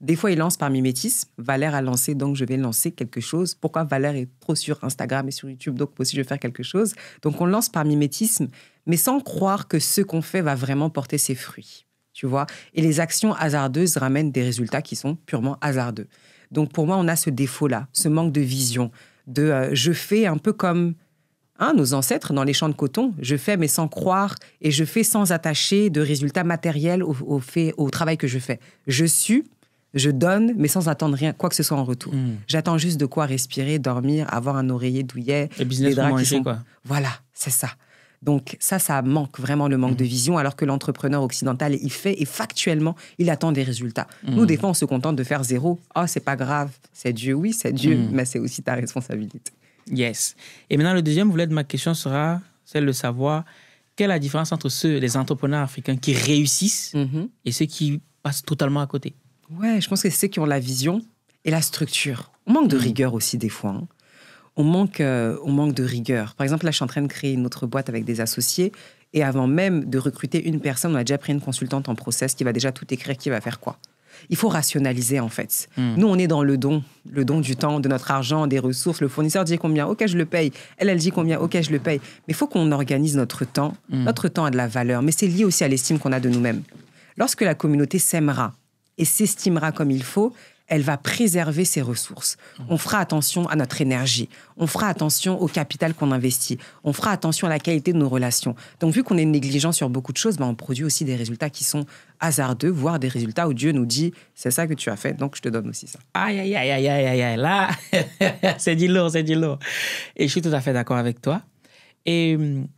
Des fois, il lance par mimétisme. Valère a lancé, donc je vais lancer quelque chose. Pourquoi Valère est trop sur Instagram et sur YouTube, donc aussi, je vais faire quelque chose. Donc, on lance par mimétisme, mais sans croire que ce qu'on fait va vraiment porter ses fruits. Tu vois Et les actions hasardeuses ramènent des résultats qui sont purement hasardeux. Donc, pour moi, on a ce défaut-là, ce manque de vision, de euh, je fais un peu comme hein, nos ancêtres dans les champs de coton, je fais mais sans croire et je fais sans attacher de résultats matériels au, fait, au travail que je fais. Je suis, je donne mais sans attendre rien, quoi que ce soit en retour. Hmm. J'attends juste de quoi respirer, dormir, avoir un oreiller douillet, et business draps qui quoi. Voilà, c'est ça. Donc ça, ça manque vraiment le manque de mhm. vision, alors que l'entrepreneur occidental, il fait et factuellement, il attend des résultats. Mhm. Nous, des fois, on se contente de faire zéro. Ah, oh, c'est pas grave, c'est Dieu, oui, c'est Dieu, mhm. mais c'est aussi ta responsabilité. Yes. Et maintenant, le deuxième volet de ma question sera celle de savoir quelle est la différence entre ceux, les entrepreneurs africains qui réussissent et ceux qui passent totalement à côté. Ouais, je pense que c'est ceux qui ont la vision et la structure. On manque de rigueur aussi des fois. Hein on manque, euh, manque de rigueur. Par exemple, là, je suis en train de créer une autre boîte avec des associés. Et avant même de recruter une personne, on a déjà pris une consultante en process qui va déjà tout écrire, qui va faire quoi. Il faut rationaliser, en fait. Hmm. Nous, on est dans le don, le don du temps, de notre argent, des ressources. Le fournisseur dit combien, ok, je le paye. Elle, elle dit combien, ok, je le paye. Mais il faut qu'on organise notre temps. Hmm. Notre temps a de la valeur, mais c'est lié aussi à l'estime qu'on a de nous-mêmes. Lorsque la communauté s'aimera et s'estimera comme il faut, elle va préserver ses ressources. On fera attention à notre énergie, on fera attention au capital qu'on investit, on fera attention à la qualité de nos relations. Donc vu qu'on est négligent sur beaucoup de choses, ben, on produit aussi des résultats qui sont hasardeux, voire des résultats où Dieu nous dit c'est ça que tu as fait, donc je te donne aussi ça. Aïe, aïe, aïe, aïe, aïe, aïe, là, c'est du lourd, c'est du lourd. Et je suis tout à fait d'accord avec toi. Et hum,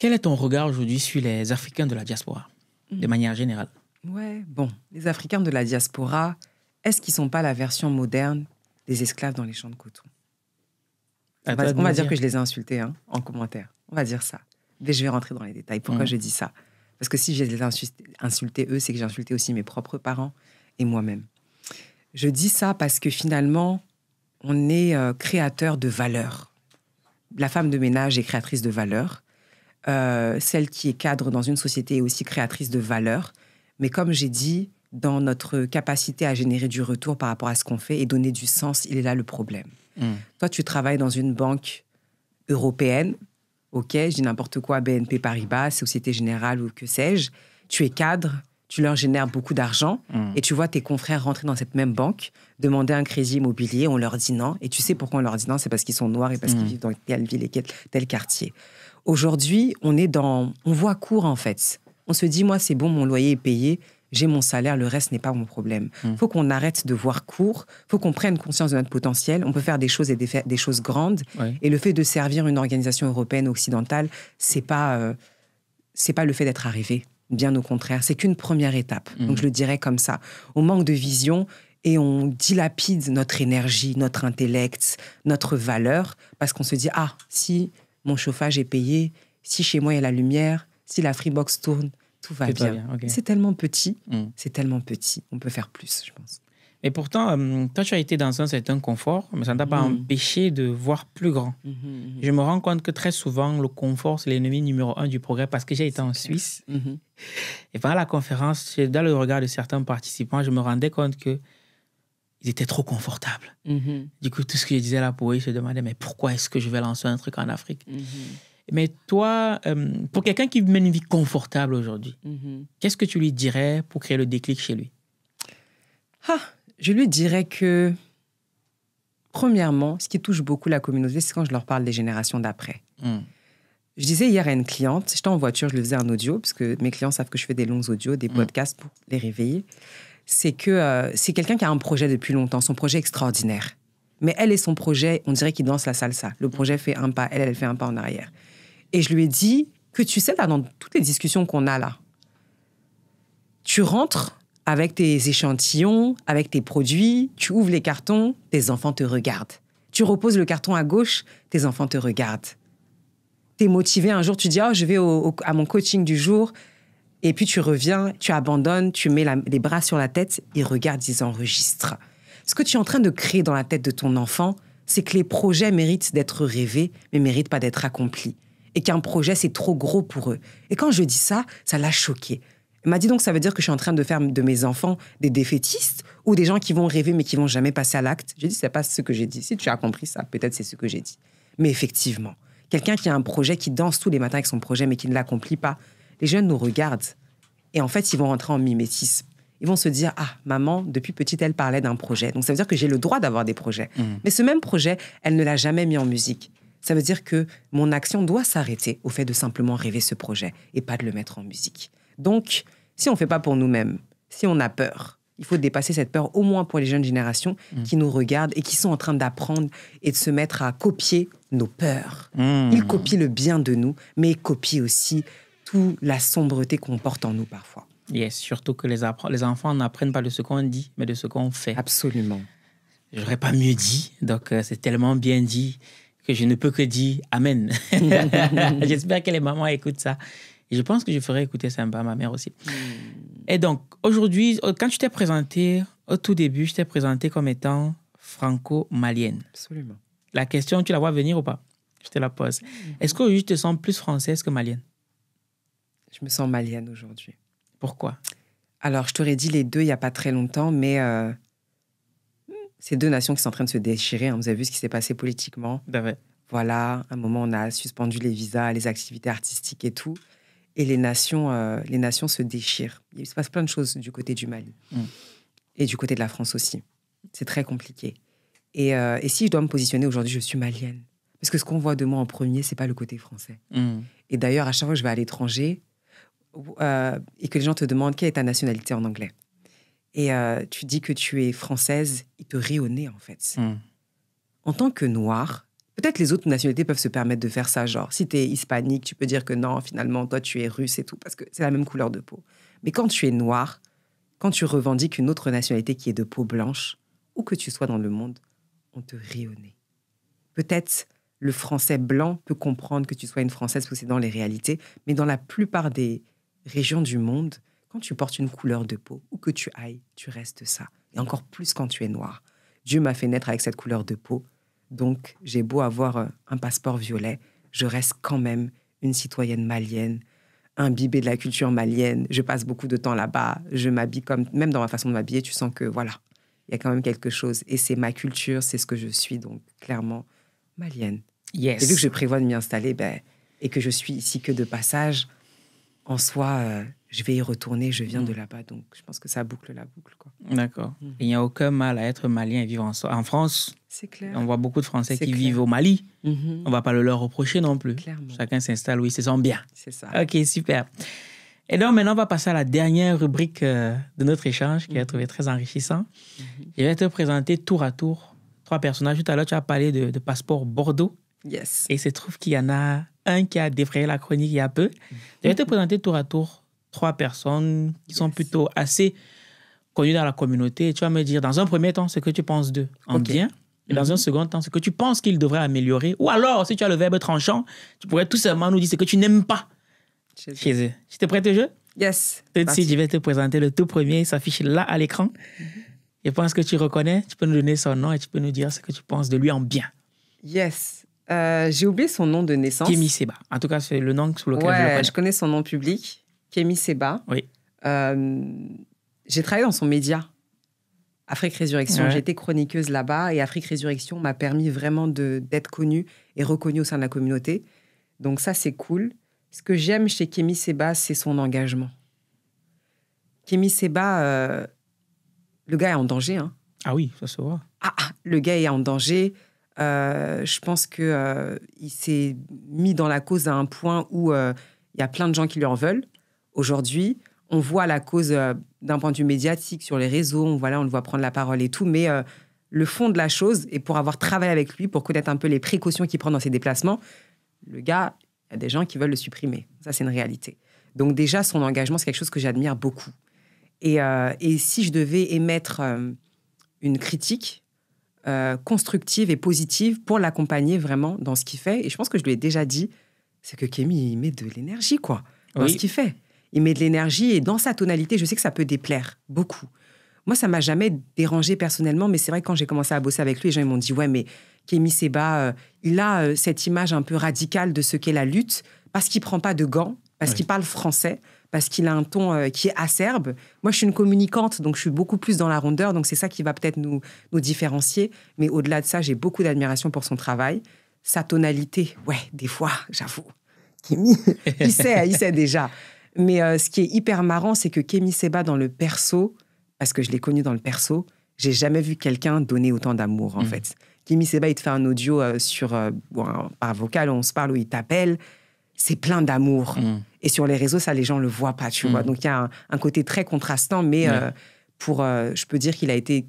quel est ton regard aujourd'hui sur les Africains de la diaspora, de mmh. manière générale Ouais, bon, les Africains de la diaspora, est-ce qu'ils ne sont pas la version moderne des esclaves dans les champs de coton on va, dire. que je les ai insultés hein, en commentaire. On va dire ça. Mais je vais rentrer dans les détails. Pourquoi mm. je dis ça Parce que si j'ai les eux, c'est que j'ai insulté aussi mes propres parents et moi-même. Je dis ça parce que finalement, on est euh, créateur de valeur. La femme de ménage est créatrice de valeur. Euh, celle qui est cadre dans une société est aussi créatrice de valeur. Mais comme j'ai dit, dans notre capacité à générer du retour par rapport à ce qu'on fait et donner du sens, il est là le problème. Hmm. Toi, tu travailles dans une banque européenne, ok, je dis n'importe quoi, BNP Paribas, Société Générale ou que sais-je, tu es cadre, tu leur génères beaucoup d'argent hmm. et tu vois tes confrères rentrer dans cette même banque, demander un crédit immobilier, on leur dit non. Et tu sais pourquoi on leur dit non C'est parce qu'ils sont noirs et parce qu'ils hmm. vivent dans telle ville et quel, tel quartier. Aujourd'hui, on est dans. On voit court en fait. On se dit, moi, c'est bon, mon loyer est payé, j'ai mon salaire, le reste n'est pas mon problème. Il hmm. faut qu'on arrête de voir court, il faut qu'on prenne conscience de notre potentiel. On peut faire des choses et des, choses grandes. Et le fait de servir une organisation européenne occidentale, c'est pas euh, c'est pas le fait d'être arrivé. Bien au contraire, c'est qu'une première étape. Hmm. Donc je le dirais comme ça. On manque de vision et on dilapide notre énergie, notre intellect, notre valeur parce qu'on se dit ah si mon chauffage est payé, si chez moi il y a la lumière, si la Freebox tourne, tout va bien. C'est tellement petit, mm. c'est tellement petit. On peut faire plus, je pense. Mais pourtant, euh, toi, tu as été dans un certain confort, mais ça ne t'a pas mm. empêché de voir plus grand. Mm-hmm, mm-hmm. Je me rends compte que très souvent, le confort, c'est l'ennemi numéro un du progrès parce que j'ai été en Suisse. Mm-hmm. Et pendant la conférence, dans le regard de certains participants, je me rendais compte que ils étaient trop confortables. Du coup, tout ce que je disais là pour eux, ils se demandaient, mais pourquoi est-ce que je vais lancer un truc en Afrique mais toi, euh, pour quelqu'un qui mène une vie confortable aujourd'hui, mhm. qu'est-ce que tu lui dirais pour créer le déclic chez lui ah, Je lui dirais que, premièrement, ce qui touche beaucoup la communauté, c'est quand je leur parle des générations d'après. Hmm. Je disais hier à une cliente, j'étais en voiture, je le faisais en audio, parce que mes clients savent que je fais des longs audios, des hmm. podcasts pour les réveiller. C'est que euh, c'est quelqu'un qui a un projet depuis longtemps, son projet extraordinaire. Mais elle et son projet, on dirait qu'ils dansent la salsa. Le hmm. projet fait un pas, elle, elle fait un pas en arrière. Et je lui ai dit que tu sais, dans toutes les discussions qu'on a là, tu rentres avec tes échantillons, avec tes produits, tu ouvres les cartons, tes enfants te regardent. Tu reposes le carton à gauche, tes enfants te regardent. T'es motivé, un jour tu dis, oh, je vais à mon coaching du jour, et puis tu reviens, tu abandonnes, tu mets les bras sur la tête, ils regardent, ils enregistrent. Ce que tu es en train de créer dans la tête de ton enfant, c'est que les projets méritent d'être rêvés, mais méritent pas d'être accomplis et qu'un projet, c'est trop gros pour eux. Et quand je dis ça, ça l'a choqué. Elle m'a dit donc, ça veut dire que je suis en train de faire de mes enfants des défaitistes ou des gens qui vont rêver mais qui vont jamais passer à l'acte. J'ai dit, n'est pas ce que j'ai dit. Si tu as compris ça, peut-être c'est ce que j'ai dit. Mais effectivement, quelqu'un qui a un projet, qui danse tous les matins avec son projet mais qui ne l'accomplit pas, les jeunes nous regardent et en fait, ils vont rentrer en mimétisme. Ils vont se dire, ah, maman, depuis petite, elle parlait d'un projet. Donc, ça veut dire que j'ai le droit d'avoir des projets. Mmh. Mais ce même projet, elle ne l'a jamais mis en musique. Ça veut dire que mon action doit s'arrêter au fait de simplement rêver ce projet et pas de le mettre en musique. Donc, si on ne fait pas pour nous-mêmes, si on a peur, il faut dépasser cette peur, au moins pour les jeunes générations mm. qui nous regardent et qui sont en train d'apprendre et de se mettre à copier nos peurs. Mm. Ils copient le bien de nous, mais ils copient aussi toute la sombreté qu'on porte en nous parfois. Yes, surtout que les, enfants n'apprennent pas de ce qu'on dit, mais de ce qu'on fait. Absolument. J'aurais pas mieux dit, donc euh, c'est tellement bien dit que je ne peux que dire Amen. J'espère que les mamans écoutent ça. je pense que je ferai écouter ça à ma mère aussi. Hmm. Et donc, aujourd'hui, oh, quand tu t'es présenté, au tout début, je t'ai présenté comme étant franco-malienne. Absolument. La question, tu la vois venir ou pas Je te la pose. Hmm. Est-ce que tu te sens plus française que malienne Je me sens malienne aujourd'hui. Pourquoi Alors, je t'aurais dit les deux il n'y a pas très longtemps, mais euh, ces deux nations qui sont en train de se déchirer. Hein. Vous avez vu ce qui s'est passé politiquement. Ben Voilà, à un moment, on a suspendu les visas, les activités artistiques et tout. Et les nations, euh, les nations se déchirent. Il se passe plein de choses du côté du Mali mm. et du côté de la France aussi. C'est très compliqué. Euh, et, si je dois me positionner aujourd'hui, je suis malienne. Parce que ce qu'on voit de moi en premier, c'est pas le côté français. Mm. Et d'ailleurs, à chaque fois que je vais à l'étranger euh, et que les gens te demandent quelle est ta nationalité en anglais, et euh, tu dis que tu es française, il te rit au nez, en fait. Hmm. En tant que noir, peut-être les autres nationalités peuvent se permettre de faire ça. Genre, si tu es hispanique, tu peux dire que non, finalement, toi, tu es russe et tout, parce que c'est la même couleur de peau. Mais quand tu es noir, quand tu revendiques une autre nationalité qui est de peau blanche, où que tu sois dans le monde, on te rit au nez. Peut-être le français blanc peut comprendre que tu sois une française possédant c'est dans les réalités, mais dans la plupart des régions du monde, quand tu portes une couleur de peau, où que tu ailles, tu restes ça. Et encore plus quand tu es noir. Dieu m'a fait naître avec cette couleur de peau. Donc, j'ai beau avoir euh, un passeport violet, je reste quand même une citoyenne malienne, imbibée de la culture malienne. Je passe beaucoup de temps là-bas. Je m'habille comme, même dans ma façon de m'habiller, tu sens que voilà, il y a quand même quelque chose. Et c'est ma culture, c'est ce que je suis, donc clairement malienne. Yes. Et vu que je prévois de m'y installer, ben, et que je suis ici que de passage, en soi, euh, je vais y retourner, je viens de mm. là-bas. Donc, je pense que ça boucle la boucle. Quoi. D'accord. Mm. Il n'y a aucun mal à être malien et vivre en, en France. C'est clair. On voit beaucoup de Français qui vivent au Mali. Mm-hmm. On ne va pas le leur reprocher non plus. Clairement. Chacun s'installe où il se sent bien. C'est ça. OK, super. Et donc, maintenant, on va passer à la dernière rubrique euh, de notre échange qui a mm-hmm. trouvé très enrichissant. Mm-hmm. Je vais te présenter tour à tour trois personnages. Tout à l'heure, tu as parlé de, passeport Bordeaux. Yes. Et il se trouve qu'il y en a un qui a défrayé la chronique il y a peu. Je vais te présenter tour à tour trois personnes qui sont plutôt assez connues dans la communauté. tu vas me dire, dans un premier temps, ce que tu penses d'eux en bien, et dans un mhm. second temps, ce que tu penses qu'ils devraient améliorer. Ou alors, si tu as le verbe tranchant, tu pourrais tout simplement nous dire ce que tu n'aimes pas chez, eux. Tu es prêt au jeu Yes. Si je vais te présenter le tout premier. Il s'affiche là à l'écran. Et -hmm. ce pense que tu reconnais. Tu peux nous donner son nom et tu peux nous dire ce que tu penses de lui en bien. Yes. Euh, j'ai oublié son nom de naissance. Kimi Seba. En tout cas, c'est le nom sous lequel je le connais. Je connais son nom public. Kémy Seba. Euh, j'ai travaillé dans son média. Afrique Résurrection. J'étais chroniqueuse là-bas et Afrique Résurrection m'a permis vraiment d'être connue et reconnue au sein de la communauté. Donc ça, c'est cool. Ce que j'aime chez Kémy Seba, c'est son engagement. Kémy Seba, euh, le gars est en danger. Hein. Ah oui, ça se voit. Ah, ah le gars est en danger. Euh, je pense qu'il s'est mis dans la cause à un point où il y a plein de gens qui lui en veulent. Aujourd'hui, on voit la cause euh, d'un point de vue médiatique sur les réseaux, on, voilà, on le voit prendre la parole et tout, mais euh, le fond de la chose, et pour avoir travaillé avec lui, pour connaître un peu les précautions qu'il prend dans ses déplacements, le gars, il y a des gens qui veulent le supprimer. Ça, c'est une réalité. Donc déjà, son engagement, c'est quelque chose que j'admire beaucoup. Et, euh, si je devais émettre une critique constructive et positive pour l'accompagner vraiment dans ce qu'il fait, et je pense que je lui ai déjà dit, c'est que Kémy, il met de l'énergie, quoi, dans ce qu'il fait il met de l'énergie et dans sa tonalité, je sais que ça peut déplaire beaucoup. Moi, ça m'a jamais dérangé personnellement, mais c'est vrai que quand j'ai commencé à bosser avec lui, les gens m'ont dit Ouais, mais Kémy Seba, euh, il a euh, cette image un peu radicale de ce qu'est la lutte parce qu'il prend pas de gants, parce qu'il parle français, parce qu'il a un ton euh, qui est acerbe. Moi, je suis une communicante, donc je suis beaucoup plus dans la rondeur, donc c'est ça qui va peut-être nous, nous différencier. Mais au-delà de ça, j'ai beaucoup d'admiration pour son travail. Sa tonalité, ouais, des fois, j'avoue. Kémy, sait, il sait déjà. Mais euh, ce qui est hyper marrant, c'est que Kémy Seba dans le perso, parce que je l'ai connu dans le perso, j'ai jamais vu quelqu'un donner autant d'amour, en mm. fait. Kémy Seba, il te fait un audio euh, sur, euh, un, par vocal, on se parle où il t'appelle. C'est plein d'amour. Mm. Et sur les réseaux, ça, les gens le voient pas, tu mm. vois. Donc, il y a un, côté très contrastant, mais pour, je peux dire qu'il a été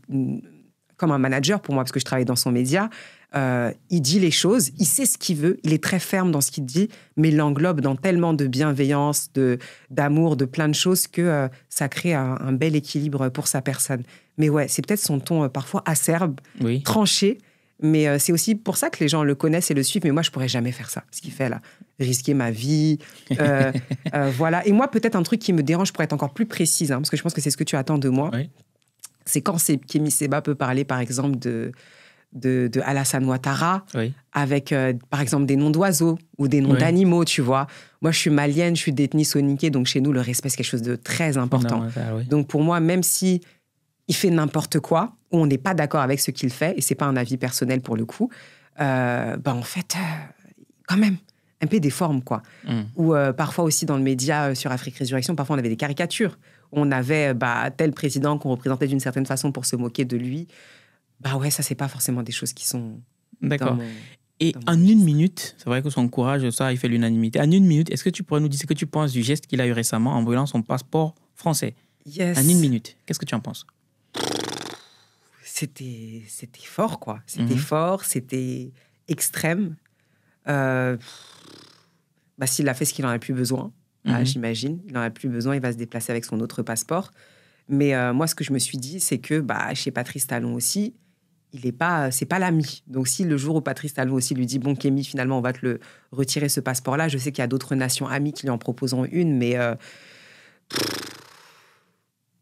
comme un manager pour moi, parce que je travaille dans son média. Euh, il dit les choses, il sait ce qu'il veut, il est très ferme dans ce qu'il dit, mais l'englobe dans tellement de bienveillance, de d'amour, de plein de choses que euh, ça crée un, bel équilibre pour sa personne. Mais ouais, c'est peut-être son ton euh, parfois acerbe, tranché, mais c'est aussi pour ça que les gens le connaissent et le suivent. Mais moi, je pourrais jamais faire ça, ce qu'il fait là, risquer ma vie, voilà. Et moi, peut-être un truc qui me dérange pour être encore plus précise, hein, parce que je pense que c'est ce que tu attends de moi, c'est quand Kémy Seba peut parler, par exemple, de de, de, Alassane Ouattara, avec euh, par exemple des noms d'oiseaux ou des noms d'animaux, tu vois. Moi, je suis malienne, je suis d'ethnie soniquée, donc chez nous, le respect, c'est quelque chose de très important. Bah donc pour moi, même si il fait n'importe quoi, ou on n'est pas d'accord avec ce qu'il fait, et c'est pas un avis personnel pour le coup, euh, bah en fait, euh, quand même, un peu des formes, quoi. Mm. Ou parfois aussi dans le média, sur Afrique Résurrection, parfois on avait des caricatures. On avait bah, tel président qu'on représentait d'une certaine façon pour se moquer de lui bah ouais, ça, c'est pas forcément des choses qui sont. D'accord. Et en une minute, c'est vrai que son courage, ça, il fait l'unanimité. En une minute, est-ce que tu pourrais nous dire ce que tu penses du geste qu'il a eu récemment en brûlant son passeport français yes. En une minute, qu'est-ce que tu en penses C'était fort, quoi. C'était mhm. fort, c'était extrême. Euh, bah, S'il a fait ce qu'il en a plus besoin, ah, mhm. j'imagine, il en a plus besoin, il va se déplacer avec son autre passeport. Mais euh, moi, ce que je me suis dit, c'est que bah, chez Patrice Talon aussi, il n'est pas, c'est pas l'ami. Donc si le jour où Patrice Talon aussi lui dit bon Kémy, finalement on va te le retirer ce passeport-là, je sais qu'il y a d'autres nations amies qui lui en proposeront une, mais euh,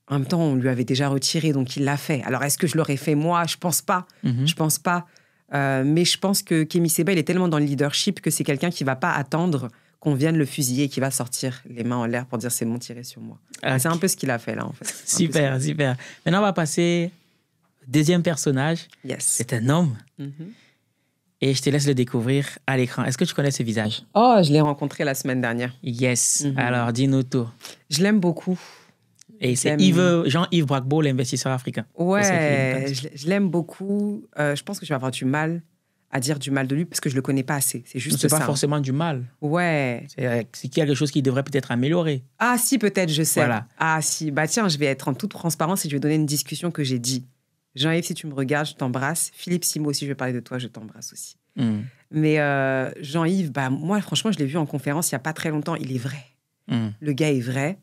en même temps on lui avait déjà retiré, donc il l'a fait. Alors est-ce que je l'aurais fait moi Je pense pas. Mhm. Je pense pas. Euh, mais je pense que Kémy Seba il est tellement dans le leadership que c'est quelqu'un qui va pas attendre qu'on vienne le fusiller et qui va sortir les mains en l'air pour dire c'est mon tiré sur moi. Ah, c'est un peu ce qu'il a fait là en fait. Super, super. Maintenant on va passer deuxième personnage, yes. c'est un homme. Mhm. Et je te laisse le découvrir à l'écran. Est-ce que tu connais ce visage Oh, je l'ai rencontré la semaine dernière. Yes. Mhm. Alors, dis-nous tout. Je l'aime beaucoup. Et c'est Yves, Jean-Yves Bracbo, l'investisseur africain. Ouais, je l'aime beaucoup. Euh, je pense que je vais avoir du mal à dire du mal de lui parce que je le connais pas assez. C'est juste ça. pas hein. forcément du mal. Ouais. C'est euh, quelque chose qui devrait peut-être améliorer. Ah si, peut-être, je sais. Ah si, bah tiens, je vais être en toute transparence et je vais donner une discussion que j'ai dit. Jean-Yves, si tu me regardes, je t'embrasse. Philippe moi aussi je vais parler de toi, je t'embrasse aussi. Mm. Mais euh, Jean-Yves, bah, moi, franchement, je l'ai vu en conférence il n'y a pas très longtemps. Il est vrai. Mm. Le gars est vrai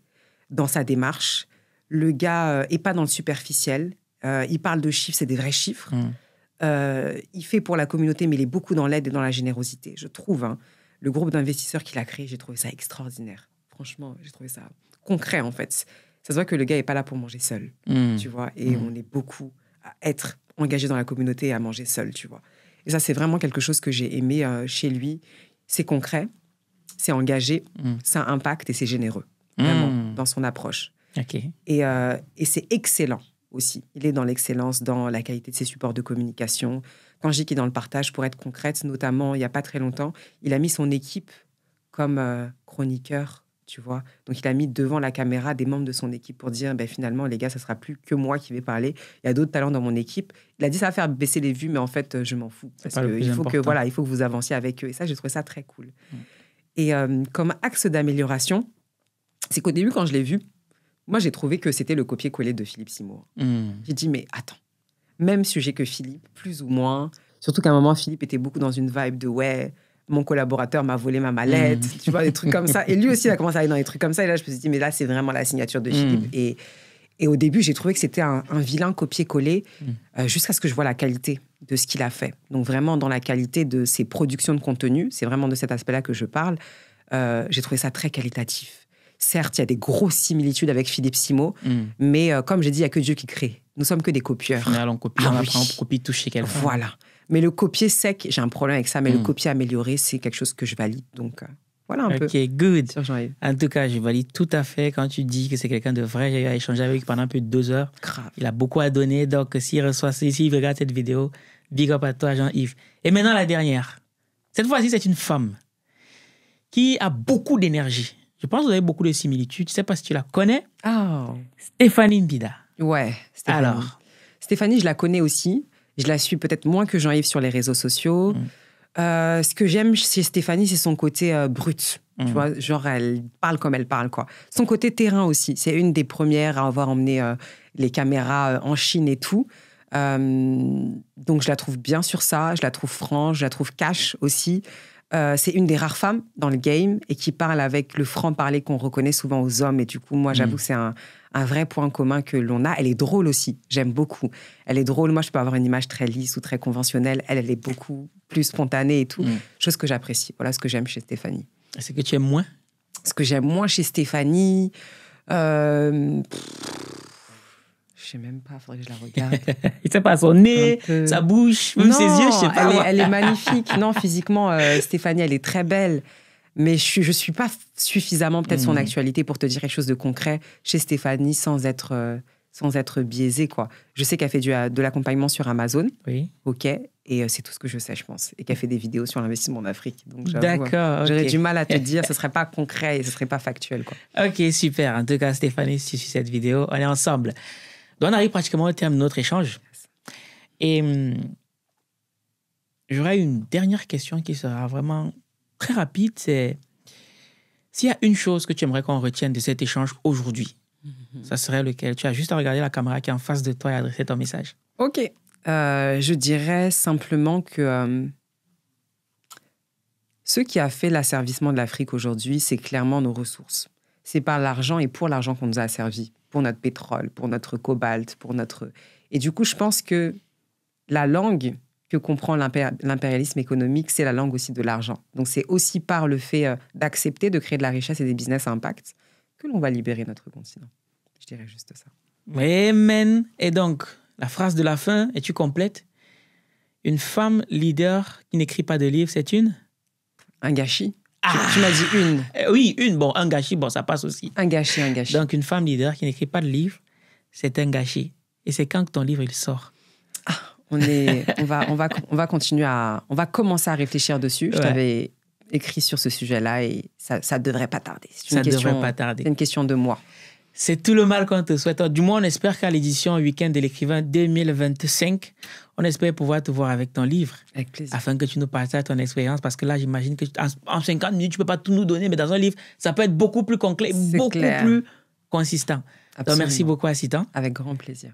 dans sa démarche. Le gars n'est euh, pas dans le superficiel. Euh, il parle de chiffres, c'est des vrais chiffres. Mm. il fait pour la communauté, mais il est beaucoup dans l'aide et dans la générosité. Je trouve hein. le groupe d'investisseurs qu'il a créé, j'ai trouvé ça extraordinaire. Franchement, j'ai trouvé ça concret en fait. Ça se voit que le gars n'est pas là pour manger seul, tu vois. Et on est beaucoup à être engagé dans la communauté et à manger seul, tu vois. Et ça, c'est vraiment quelque chose que j'ai aimé euh, chez lui. C'est concret, c'est engagé, mm. ça impacte et c'est généreux, mm. vraiment, dans son approche. Et, euh, et c'est excellent aussi. Il est dans l'excellence, dans la qualité de ses supports de communication. Quand j'ai est dans le partage, pour être concrète, notamment, il n'y a pas très longtemps, il a mis son équipe comme euh, chroniqueur tu vois. Donc il a mis devant la caméra des membres de son équipe pour dire, ben, finalement, les gars, ça sera plus que moi qui vais parler. Il y a d'autres talents dans mon équipe. Il a dit, ça va faire baisser les vues, mais en fait, euh, je m'en fous. Parce il faut, que, voilà, il faut que vous avanciez avec eux. Et ça, j'ai trouvé ça très cool. Et euh, comme axe d'amélioration, c'est qu'au début, quand je l'ai vu, moi, j'ai trouvé que c'était le copier-coller de Philippe Simour. Hmm. J'ai dit, mais attends, même sujet que Philippe, plus ou moins. Surtout qu'à un moment, Philippe était beaucoup dans une vibe de ouais, mon collaborateur m'a volé ma mallette, mm. tu vois, des trucs comme ça. Et lui aussi, il a commencé à aller dans des trucs comme ça. Et là, je me suis dit, mais là, c'est vraiment la signature de Philippe. Mm. Et, au début, j'ai trouvé que c'était un, vilain copier-coller mm. euh, jusqu'à ce que je vois la qualité de ce qu'il a fait. Donc, vraiment, dans la qualité de ses productions de contenu, c'est vraiment de cet aspect-là que je parle. Euh, j'ai trouvé ça très qualitatif. Certes, il y a des grosses similitudes avec Philippe Simo, mais euh, comme j'ai dit, il n'y a que Dieu qui crée. Nous sommes que des copieurs. on copie, ah on, apprend, on copie tout chez quelqu'un. Voilà. Mais le copier sec, j'ai un problème avec ça, mais le mm. copier amélioré, c'est quelque chose que je valide. Donc. Euh, voilà un peu. Ok, good. En tout cas, je valide tout à fait quand tu dis que c'est quelqu'un de vrai. J'ai échangé avec lui pendant plus de deux heures. Grave. Il a beaucoup à donner. Donc, s'il reçoit, s'il regarde cette vidéo, big up à toi, Jean-Yves. Et maintenant, la dernière. Cette fois-ci, c'est une femme qui a beaucoup d'énergie. Je pense que vous avez beaucoup de similitudes. Je ne sais pas si tu la connais. Oh. Stéphanie Mbida. Ouais. Stéphanie. Alors. Stéphanie, je la connais aussi. Je la suis peut-être moins que Jean-Yves sur les réseaux sociaux. Mm. Euh, ce que j'aime chez Stéphanie, c'est son côté euh, brut. Tu mm. vois, genre, elle parle comme elle parle, quoi. Son côté terrain aussi. C'est une des premières à avoir emmené euh, les caméras en Chine et tout. donc, je la trouve bien sur ça. Je la trouve franche, je la trouve cash aussi. c'est une des rares femmes dans le game et qui parle avec le franc-parler qu'on reconnaît souvent aux hommes. Et du coup, moi, mm. j'avoue c'est un, un vrai point commun que l'on a. Elle est drôle aussi, j'aime beaucoup. Elle est drôle, moi je peux avoir une image très lisse ou très conventionnelle, elle, elle est beaucoup plus spontanée et tout, mm. chose que j'apprécie. Voilà ce que j'aime chez Stéphanie. ce que tu aimes moins Ce que j'aime moins chez Stéphanie... Euh... Je sais même pas, faudrait que je la regarde. Il sait pas son nez, sa bouche, même ses yeux, je sais pas. Elle est, magnifique. non, physiquement, euh, Stéphanie, elle est très belle mais je ne suis pas suffisamment peut-être son mhm. actualité pour te dire quelque chose de concret chez Stéphanie sans être, euh, sans être biaisé Quoi. Je sais qu'elle fait du, euh, de l'accompagnement sur Amazon. Oui. OK. Et euh, c'est tout ce que je sais, je pense. Et qu'elle fait des vidéos sur l'investissement en Afrique. Donc, D'accord. J'aurais du mal à te dire, ce ne serait pas concret et ce ne serait pas factuel. Quoi. OK, super. En tout cas, Stéphanie, si tu suis cette vidéo, on est ensemble. Donc, on arrive pratiquement au terme de notre échange. Et hum, j'aurais une dernière question qui sera vraiment très rapide, c'est s'il y a une chose que tu aimerais qu'on retienne de cet échange aujourd'hui, mhm. ça serait lequel Tu as juste à regarder la caméra qui est en face de toi et adresser ton message. Ok. Euh, je dirais simplement que euh, ce qui a fait l'asservissement de l'Afrique aujourd'hui, c'est clairement nos ressources. C'est par l'argent et pour l'argent qu'on nous a servi pour notre pétrole, pour notre cobalt, pour notre... Et du coup, je pense que la langue, que comprend l'impérialisme économique, c'est la langue aussi de l'argent. Donc c'est aussi par le fait euh, d'accepter de créer de la richesse et des business à impact que l'on va libérer notre continent. Je dirais juste ça. Amen. Et donc, la phrase de la fin, es-tu complète Une femme leader qui n'écrit pas de livre, c'est une Un gâchis. Ah tu, m'as dit une. Euh, oui, une. Bon, un gâchis, bon, ça passe aussi. Un gâchis, un gâchis. Donc, une femme leader qui n'écrit pas de livre, c'est un gâchis. Et c'est quand ton livre, il sort on, va, on, va, on va continuer à. On va commencer à réfléchir dessus. Je t'avais écrit sur ce sujet-là et ça ne devrait pas tarder. pas tarder. C'est une question de moi. C'est tout le mal qu'on te souhaite. Du moins, on espère qu'à l'édition Week-end de l'écrivain 2025, on espère pouvoir te voir avec ton livre. Afin que tu nous partages ton expérience. Parce que là, j'imagine que en 50 minutes, tu ne peux pas tout nous donner, mais dans un livre, ça peut être beaucoup plus concret, beaucoup plus consistant. merci beaucoup, Assitan. Avec grand plaisir.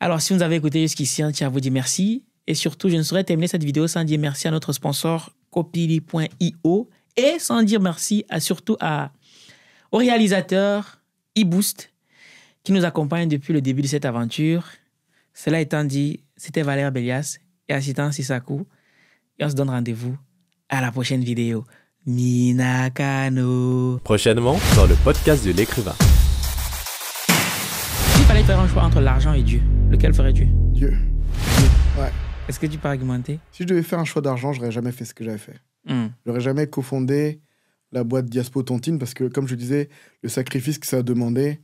Alors, si vous avez écouté jusqu'ici, on tient à vous dire merci. Et surtout, je ne saurais terminer cette vidéo sans dire merci à notre sponsor copili.io et sans dire merci à, surtout à, au réalisateur eBoost qui nous accompagne depuis le début de cette aventure. Cela étant dit, c'était Valère Bellias et assistant Sisaku. Et on se donne rendez-vous à la prochaine vidéo. Minakano. Prochainement dans le podcast de l'écrivain faire un choix entre l'argent et Dieu, lequel ferais-tu Dieu. Ouais. Est-ce que tu peux argumenter Si je devais faire un choix d'argent, j'aurais jamais fait ce que j'avais fait. Hmm. J'aurais jamais cofondé la boîte Diaspo Tontine parce que, comme je disais, le sacrifice que ça a demandé,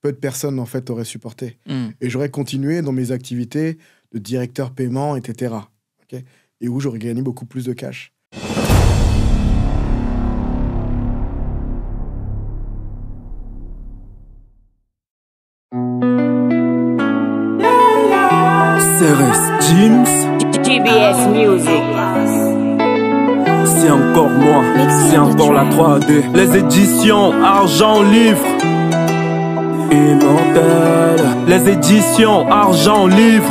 peu de personnes en fait auraient supporté. Hmm. Et j'aurais continué dans mes activités de directeur paiement, etc. et où j'aurais gagné beaucoup plus de cash. James GBS Music C'est encore moi, c'est encore la 3D Les éditions Argent Livre Immortel Les éditions Argent Livre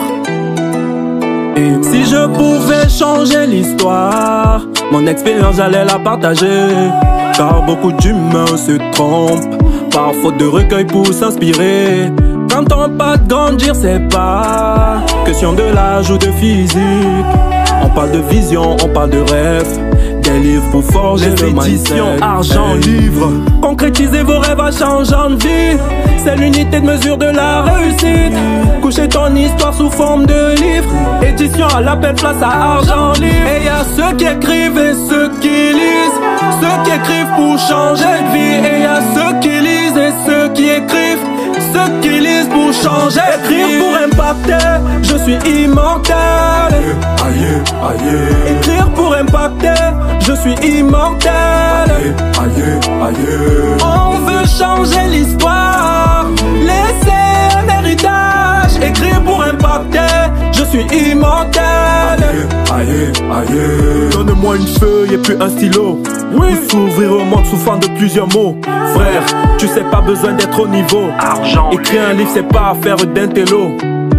Et Si je pouvais changer l'histoire Mon expérience j'allais la partager Car beaucoup d'humains se trompent Par faute de recueil pour s'inspirer Quand pas de grandir c'est pas Question de l'âge ou de physique. On parle de vision, on parle de rêve. Des livres pour forger Les argent, livre. Concrétisez vos rêves à changeant de vie. C'est l'unité de mesure de la réussite. Couchez ton histoire sous forme de livre. Édition à la l'appel place à argent livre. Et y'a ceux qui écrivent et ceux qui lisent. Ceux qui écrivent pour changer de vie. Et y'a ceux qui ceux qui lisent pour changer, écrire pour impacter, je suis immortel. Aïe, aïe. Écrire pour impacter, je suis immortel. Aïe, aïe. On veut changer l'histoire, laisser un héritage, écrire pour je suis immortel. Donne-moi une feuille et puis un stylo. Oui. S'ouvrir au monde souffrant de plusieurs mots. Frère, tu sais pas besoin d'être au niveau. Argent. Écrire un livre, c'est pas affaire télo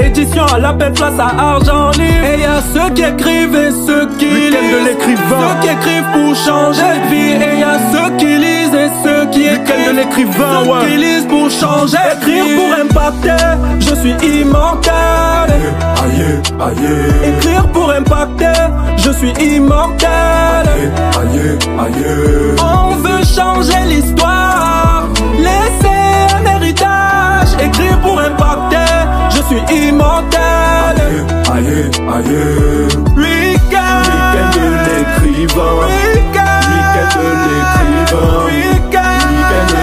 Édition à la peine, place à argent libre. Et y ceux qui écrivent et ceux qui lisent. de l'écrivain. Ceux qui écrivent pour changer vie. Et y ceux qui lisent et ceux qui écrivent. de l'écrivain, Ceux qui lisent pour changer Écrire pour impacter. Je suis immortel. Aïe, aïe. Écrire pour impacter. Je suis immortel. On veut changer l'histoire. suis immortel. Aïe, aïe, Week-end. de l'écrivain. Week-end. de l'écrivain. Week-end. de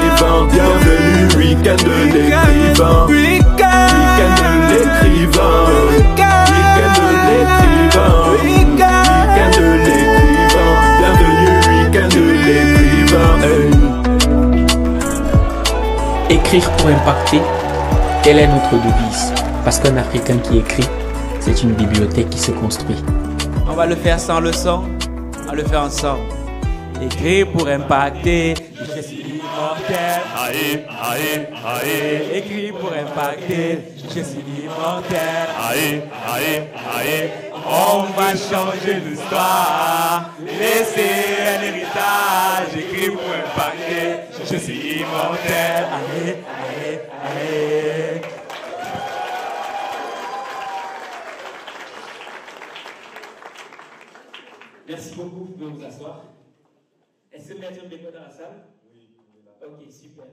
l'écrivain. Bienvenue, week-end de l'écrivain. Week-end. de l'écrivain. Week-end. de l'écrivain. Week-end. de l'écrivain. Bienvenue, week-end de l'écrivain. Écrire pour impacter quelle est notre devise Parce qu'un Africain qui écrit, c'est une bibliothèque qui se construit. On va le faire sans le sang, on va le faire ensemble. Écrit pour impacter, je suis immortel. Aïe, aïe, aïe. Écrire pour impacter, je suis immortel. Aïe, aïe, aïe. On va changer l'histoire. Laissez bel héritage, écrit pour un paquet, je suis immortel. Allez, allez, allez. Merci beaucoup, vous pouvez vous asseoir. Est-ce que maître est dans la salle Oui, est Ok, super.